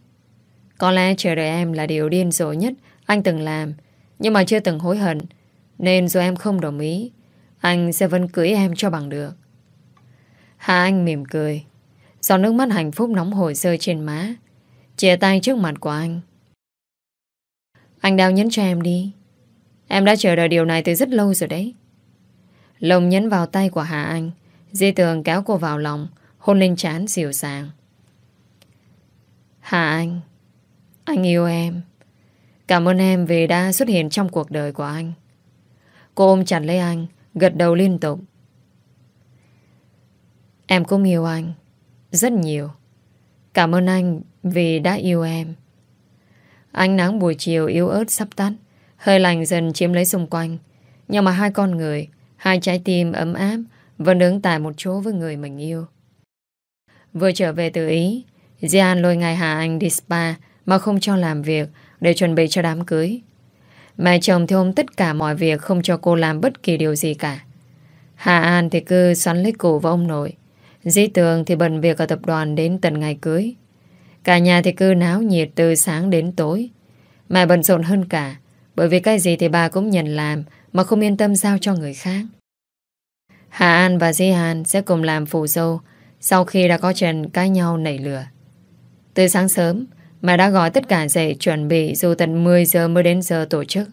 [SPEAKER 1] Có lẽ chờ đợi em là điều điên rồ nhất anh từng làm, nhưng mà chưa từng hối hận. Nên dù em không đồng ý, anh sẽ vẫn cưới em cho bằng được. Hà Anh mỉm cười, giọt nước mắt hạnh phúc nóng hổi rơi trên má. Chia tay trước mặt của anh. Anh đào nhấn cho em đi. Em đã chờ đợi điều này từ rất lâu rồi đấy. Lồng nhấn vào tay của Hà Anh. Di tường kéo cô vào lòng. Hôn lên chán dịu dàng. Hà Anh. Anh yêu em. Cảm ơn em vì đã xuất hiện trong cuộc đời của anh. Cô ôm chặt lấy anh, gật đầu liên tục. Em cũng yêu anh. Rất nhiều. Cảm ơn anh vì đã yêu em. Ánh nắng buổi chiều yếu ớt sắp tắt, hơi lành dần chiếm lấy xung quanh. Nhưng mà hai con người, hai trái tim ấm áp vẫn đứng tại một chỗ với người mình yêu. Vừa trở về từ Ý, Gian lôi ngài Hà Anh đi spa mà không cho làm việc để chuẩn bị cho đám cưới. Mẹ chồng thì ôm tất cả mọi việc không cho cô làm bất kỳ điều gì cả. Hà An thì cứ xoắn lấy cổ với ông nội. Di Tường thì bận việc ở tập đoàn đến tận ngày cưới. Cả nhà thì cứ náo nhiệt từ sáng đến tối. mà bận rộn hơn cả, bởi vì cái gì thì bà cũng nhận làm mà không yên tâm giao cho người khác. Hà An và Di Hàn sẽ cùng làm phù dâu sau khi đã có trần cái nhau nảy lửa. Từ sáng sớm, mẹ đã gọi tất cả dậy chuẩn bị dù tận 10 giờ mới đến giờ tổ chức.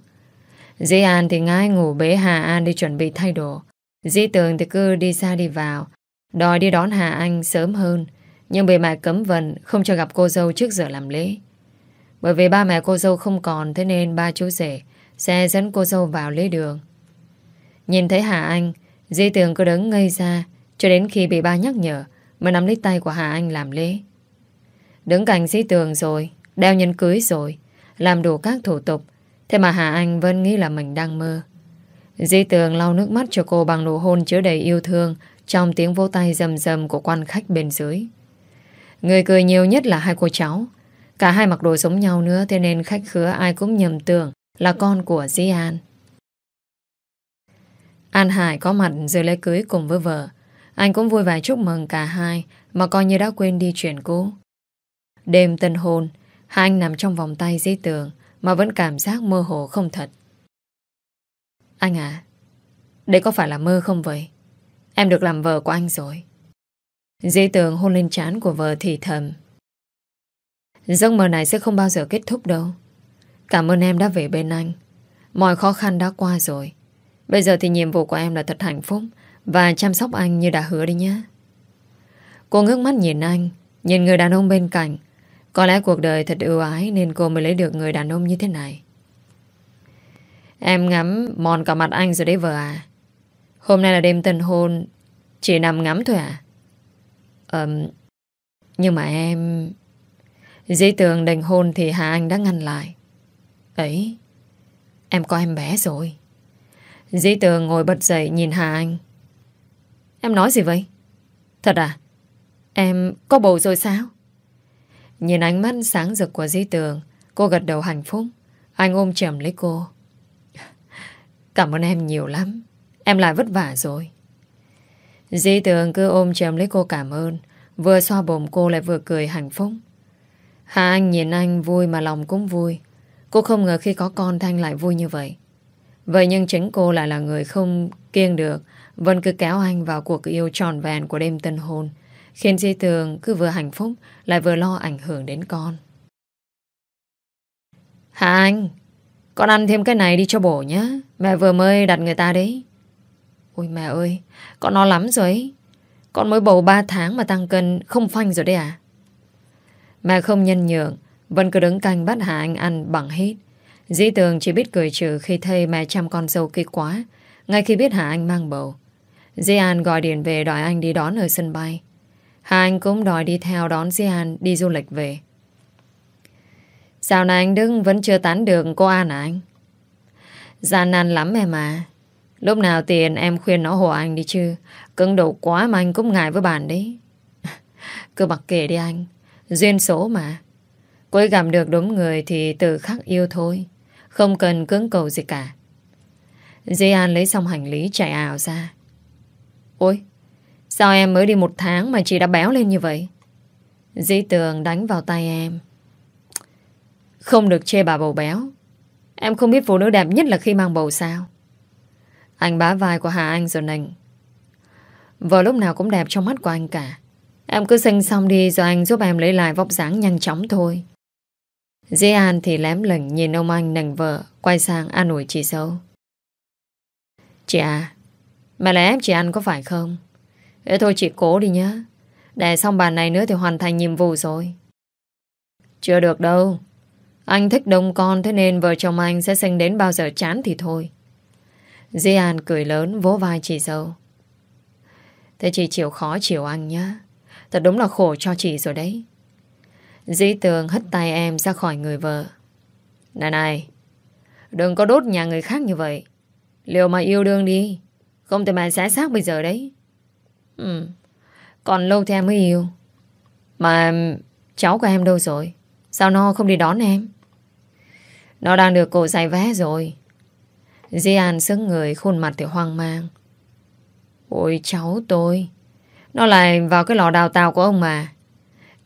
[SPEAKER 1] Di An thì ngay ngủ bế Hà An đi chuẩn bị thay đồ. Di Tường thì cứ đi ra đi vào, đòi đi đón Hà Anh sớm hơn, nhưng bề mặt cấm vần không cho gặp cô dâu trước giờ làm lễ. Bởi vì ba mẹ cô dâu không còn thế nên ba chú rể sẽ dẫn cô dâu vào lễ đường. Nhìn thấy Hà Anh, Di Tường cứ đứng ngây ra cho đến khi bị ba nhắc nhở mà nắm lấy tay của Hà Anh làm lễ. Đứng cạnh Di Tường rồi, đeo nhân cưới rồi, làm đủ các thủ tục. Thế mà Hà Anh vẫn nghĩ là mình đang mơ. Di Tường lau nước mắt cho cô bằng nụ hôn chứa đầy yêu thương trong tiếng vô tay rầm rầm của quan khách bên dưới. Người cười nhiều nhất là hai cô cháu. Cả hai mặc đồ giống nhau nữa thế nên khách khứa ai cũng nhầm tưởng là con của Di An. An Hải có mặt dự lễ cưới cùng với vợ. Anh cũng vui vẻ chúc mừng cả hai mà coi như đã quên đi chuyện cũ. Đêm tân hôn, hai anh nằm trong vòng tay dây tường mà vẫn cảm giác mơ hồ không thật. Anh à, đây có phải là mơ không vậy? Em được làm vợ của anh rồi. Dĩ tường hôn lên trán của vợ thì thầm. Giấc mơ này sẽ không bao giờ kết thúc đâu. Cảm ơn em đã về bên anh. Mọi khó khăn đã qua rồi. Bây giờ thì nhiệm vụ của em là thật hạnh phúc và chăm sóc anh như đã hứa đi nhé. Cô ngước mắt nhìn anh, nhìn người đàn ông bên cạnh. Có lẽ cuộc đời thật ưu ái nên cô mới lấy được người đàn ông như thế này. Em ngắm mòn cả mặt anh rồi đấy vợ à. Hôm nay là đêm tân hôn, chỉ nằm ngắm thôi à um, Nhưng mà em Dĩ tường đành hôn thì Hà Anh đã ngăn lại Ấy Em có em bé rồi Dĩ tường ngồi bật dậy nhìn Hà Anh Em nói gì vậy Thật à Em có bầu rồi sao Nhìn ánh mắt sáng rực của Dĩ tường Cô gật đầu hạnh phúc Anh ôm chầm lấy cô Cảm ơn em nhiều lắm Em lại vất vả rồi Di tường cứ ôm chầm lấy cô cảm ơn Vừa xoa bụng cô lại vừa cười hạnh phúc Hà Anh nhìn anh vui mà lòng cũng vui Cô không ngờ khi có con Thanh lại vui như vậy Vậy nhưng chính cô lại là người không kiêng được Vẫn cứ kéo anh vào cuộc yêu tròn vẹn của đêm tân hôn Khiến Di Tường cứ vừa hạnh phúc Lại vừa lo ảnh hưởng đến con Hà Anh Con ăn thêm cái này đi cho bổ nhé Mẹ vừa mới đặt người ta đấy Ôi mẹ ơi, con no lắm rồi ấy. Con mới bầu 3 tháng mà tăng cân không phanh rồi đấy à? Mẹ không nhân nhượng, vẫn cứ đứng canh bắt hạ anh ăn bằng hết. Dĩ tường chỉ biết cười trừ khi thấy mẹ chăm con dâu kia quá, ngay khi biết Hạ Anh mang bầu. Di An gọi điện về đòi anh đi đón ở sân bay. Hạ Anh cũng đòi đi theo đón Di An đi du lịch về. Sao này anh Đưng vẫn chưa tán được cô An à anh? Gian nan lắm em à. Lúc nào tiền em khuyên nó hộ anh đi chứ cứng đầu quá mà anh cũng ngại với bạn đấy Cứ mặc kệ đi anh Duyên số mà Cô ấy gặp được đúng người thì tự khắc yêu thôi Không cần cưỡng cầu gì cả Di An lấy xong hành lý chạy ảo ra Ôi Sao em mới đi một tháng mà chị đã béo lên như vậy Di Tường đánh vào tay em Không được chê bà bầu béo Em không biết phụ nữ đẹp nhất là khi mang bầu sao anh bá vai của Hà Anh rồi nành. Vợ lúc nào cũng đẹp trong mắt của anh cả. Em cứ sinh xong đi rồi anh giúp em lấy lại vóc dáng nhanh chóng thôi. Dĩ An thì lém lỉnh nhìn ông anh nành vợ, quay sang an ủi chị sâu. Chị à, mẹ lại ép chị ăn có phải không? Ê thôi chị cố đi nhá. Để xong bàn này nữa thì hoàn thành nhiệm vụ rồi. Chưa được đâu. Anh thích đông con thế nên vợ chồng anh sẽ sinh đến bao giờ chán thì thôi. Di An cười lớn vỗ vai chị dâu. Thế chị chịu khó chịu ăn nhá. Thật đúng là khổ cho chị rồi đấy. Di Tường hất tay em ra khỏi người vợ. Này này, đừng có đốt nhà người khác như vậy. Liệu mà yêu đương đi, không thì mà xé xác bây giờ đấy. Ừ, còn lâu thì em mới yêu. Mà cháu của em đâu rồi? Sao nó không đi đón em? Nó đang được cô giày vé rồi. Di An sững người khuôn mặt thì hoang mang. Ôi cháu tôi, nó lại vào cái lò đào tạo của ông mà.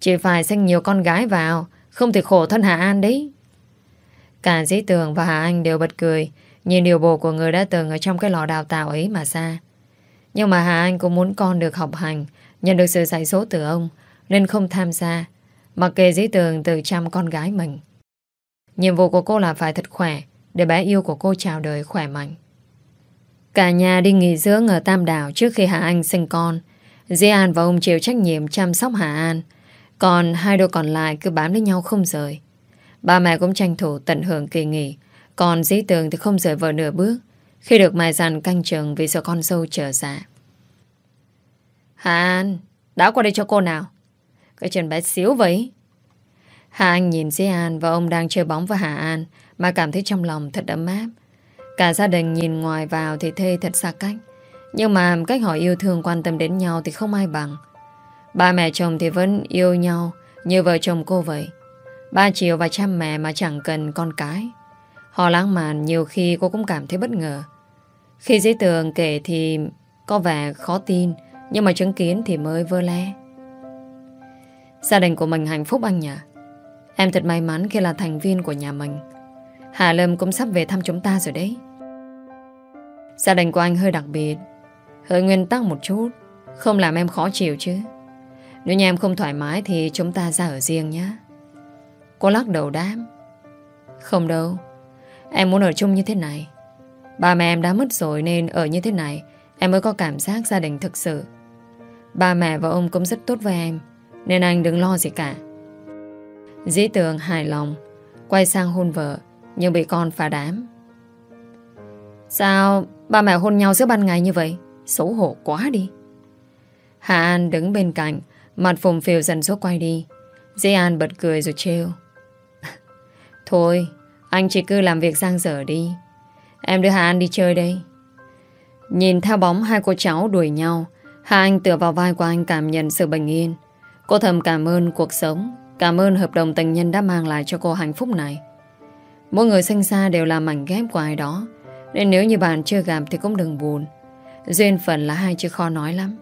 [SPEAKER 1] Chỉ phải sinh nhiều con gái vào, không thì khổ thân Hà An đấy. Cả Dĩ Tường và Hà Anh đều bật cười, nhìn điều bộ của người đã từng ở trong cái lò đào tạo ấy mà xa. Nhưng mà Hà Anh cũng muốn con được học hành, nhận được sự dạy dỗ từ ông, nên không tham gia, mặc kệ dĩ tường từ chăm con gái mình. Nhiệm vụ của cô là phải thật khỏe, để bé yêu của cô chào đời khỏe mạnh. Cả nhà đi nghỉ dưỡng ở Tam Đảo trước khi Hà Anh sinh con. Di An và ông chịu trách nhiệm chăm sóc Hà An. Còn hai đôi còn lại cứ bám lấy nhau không rời. Ba mẹ cũng tranh thủ tận hưởng kỳ nghỉ. Còn Dĩ Tường thì không rời vợ nửa bước khi được mài dằn canh trường vì sợ con dâu trở dạ. Hà An, đã qua đây cho cô nào. Cái chân bé xíu vậy. Hà Anh nhìn Di An và ông đang chơi bóng với Hà An. Mà cảm thấy trong lòng thật ấm áp Cả gia đình nhìn ngoài vào thì thê thật xa cách Nhưng mà cách họ yêu thương quan tâm đến nhau thì không ai bằng Ba mẹ chồng thì vẫn yêu nhau Như vợ chồng cô vậy Ba chiều và cha mẹ mà chẳng cần con cái Họ lãng mạn nhiều khi cô cũng cảm thấy bất ngờ Khi giấy tường kể thì có vẻ khó tin Nhưng mà chứng kiến thì mới vơ le Gia đình của mình hạnh phúc anh nhỉ Em thật may mắn khi là thành viên của nhà mình Hà Lâm cũng sắp về thăm chúng ta rồi đấy Gia đình của anh hơi đặc biệt Hơi nguyên tắc một chút Không làm em khó chịu chứ Nếu nhà em không thoải mái Thì chúng ta ra ở riêng nhé Cô lắc đầu đám Không đâu Em muốn ở chung như thế này Ba mẹ em đã mất rồi nên ở như thế này Em mới có cảm giác gia đình thực sự Ba mẹ và ông cũng rất tốt với em Nên anh đừng lo gì cả Dĩ tường hài lòng Quay sang hôn vợ nhưng bị con phá đám. Sao ba mẹ hôn nhau giữa ban ngày như vậy? Xấu hổ quá đi. Hạ An đứng bên cạnh, mặt phùng phiều dần suốt quay đi. Di An bật cười rồi trêu. Thôi, anh chỉ cứ làm việc giang dở đi. Em đưa Hà An đi chơi đây. Nhìn theo bóng hai cô cháu đuổi nhau, Hà Anh tựa vào vai của anh cảm nhận sự bình yên. Cô thầm cảm ơn cuộc sống, cảm ơn hợp đồng tình nhân đã mang lại cho cô hạnh phúc này. Mỗi người sinh ra đều là mảnh ghép của ai đó Nên nếu như bạn chưa gặp thì cũng đừng buồn Duyên phận là hai chữ khó nói lắm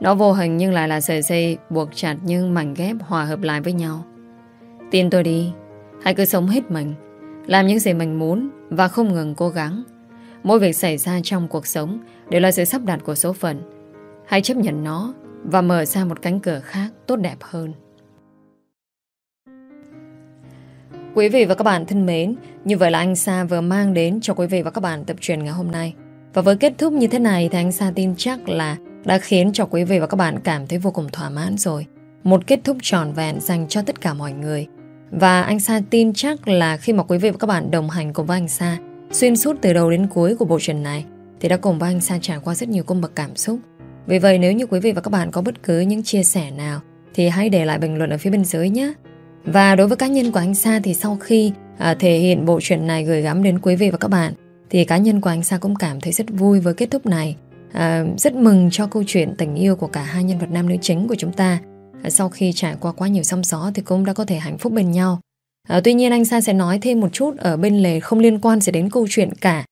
[SPEAKER 1] Nó vô hình nhưng lại là sợi dây Buộc chặt nhưng mảnh ghép hòa hợp lại với nhau Tin tôi đi Hãy cứ sống hết mình Làm những gì mình muốn Và không ngừng cố gắng Mỗi việc xảy ra trong cuộc sống Đều là sự sắp đặt của số phận Hãy chấp nhận nó Và mở ra một cánh cửa khác tốt đẹp hơn Quý vị và các bạn thân mến, như vậy là anh Sa vừa mang đến cho quý vị và các bạn tập truyền ngày hôm nay. Và với kết thúc như thế này thì anh Sa tin chắc là đã khiến cho quý vị và các bạn cảm thấy vô cùng thỏa mãn rồi. Một kết thúc tròn vẹn dành cho tất cả mọi người. Và anh Sa tin chắc là khi mà quý vị và các bạn đồng hành cùng với anh Sa xuyên suốt từ đầu đến cuối của bộ truyền này thì đã cùng với anh Sa trải qua rất nhiều cung bậc cảm xúc. Vì vậy nếu như quý vị và các bạn có bất cứ những chia sẻ nào thì hãy để lại bình luận ở phía bên dưới nhé. Và đối với cá nhân của anh Sa thì sau khi à, thể hiện bộ truyện này gửi gắm đến quý vị và các bạn thì cá nhân của anh Sa cũng cảm thấy rất vui với kết thúc này. À, rất mừng cho câu chuyện tình yêu của cả hai nhân vật nam nữ chính của chúng ta. À, sau khi trải qua quá nhiều sóng gió thì cũng đã có thể hạnh phúc bên nhau. À, tuy nhiên anh Sa sẽ nói thêm một chút ở bên lề không liên quan sẽ đến câu chuyện cả.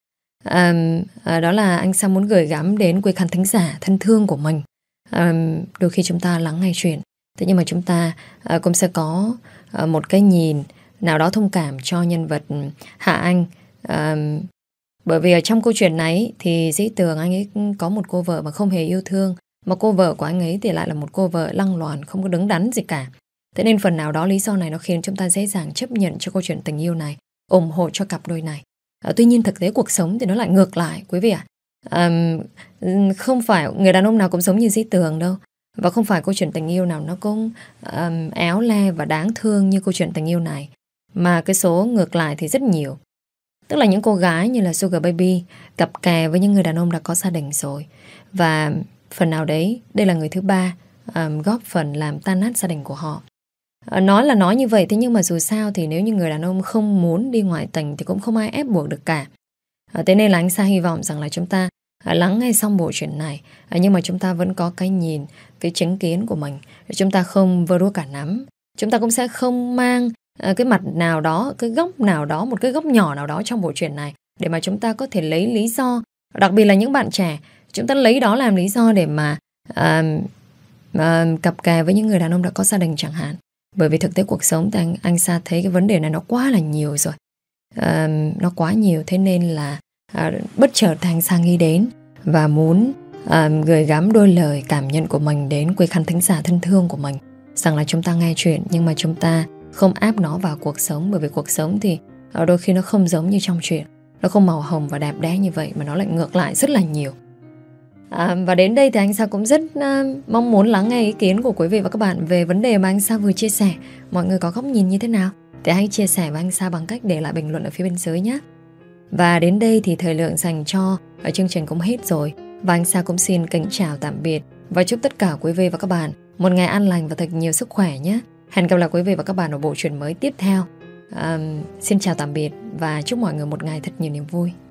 [SPEAKER 1] À, à, đó là anh Sa muốn gửi gắm đến quý khán thính giả thân thương của mình. À, đôi khi chúng ta lắng nghe chuyện, thế nhưng mà chúng ta à, cũng sẽ có Ờ, một cái nhìn nào đó thông cảm cho nhân vật ừ, Hạ Anh. À, bởi vì ở trong câu chuyện này thì dĩ tường anh ấy có một cô vợ mà không hề yêu thương. Mà cô vợ của anh ấy thì lại là một cô vợ lăng loàn, không có đứng đắn gì cả. Thế nên phần nào đó lý do này nó khiến chúng ta dễ dàng chấp nhận cho câu chuyện tình yêu này, ủng hộ cho cặp đôi này. À, tuy nhiên thực tế cuộc sống thì nó lại ngược lại, quý vị ạ. À, không phải người đàn ông nào cũng giống như dĩ tường đâu. Và không phải câu chuyện tình yêu nào nó cũng um, éo le và đáng thương như câu chuyện tình yêu này. Mà cái số ngược lại thì rất nhiều. Tức là những cô gái như là Sugar Baby cặp kè với những người đàn ông đã có gia đình rồi. Và phần nào đấy, đây là người thứ ba um, góp phần làm tan nát gia đình của họ. Ờ, nói là nói như vậy thế nhưng mà dù sao thì nếu như người đàn ông không muốn đi ngoại tình thì cũng không ai ép buộc được cả. Ờ, thế nên là anh Sa hy vọng rằng là chúng ta lắng nghe xong bộ chuyện này à, Nhưng mà chúng ta vẫn có cái nhìn Cái chứng kiến của mình Chúng ta không vơ đua cả nắm Chúng ta cũng sẽ không mang à, cái mặt nào đó Cái góc nào đó, một cái góc nhỏ nào đó Trong bộ chuyện này Để mà chúng ta có thể lấy lý do Đặc biệt là những bạn trẻ Chúng ta lấy đó làm lý do để mà um, um, Cặp kè với những người đàn ông đã có gia đình chẳng hạn Bởi vì thực tế cuộc sống thì anh, anh xa thấy cái vấn đề này nó quá là nhiều rồi um, Nó quá nhiều Thế nên là À, bất chợt Thanh Sang nghĩ đến và muốn à, gửi gắm đôi lời cảm nhận của mình đến quý khán thính giả thân thương của mình rằng là chúng ta nghe chuyện nhưng mà chúng ta không áp nó vào cuộc sống bởi vì cuộc sống thì ở à, đôi khi nó không giống như trong chuyện nó không màu hồng và đẹp đẽ như vậy mà nó lại ngược lại rất là nhiều à, và đến đây thì anh Sa cũng rất à, mong muốn lắng nghe ý kiến của quý vị và các bạn về vấn đề mà anh Sa vừa chia sẻ mọi người có góc nhìn như thế nào thì hãy chia sẻ với anh Sa bằng cách để lại bình luận ở phía bên dưới nhé và đến đây thì thời lượng dành cho ở chương trình cũng hết rồi và anh Sa cũng xin kính chào tạm biệt và chúc tất cả quý vị và các bạn một ngày an lành và thật nhiều sức khỏe nhé. Hẹn gặp lại quý vị và các bạn ở bộ truyện mới tiếp theo. Um, xin chào tạm biệt và chúc mọi người một ngày thật nhiều niềm vui.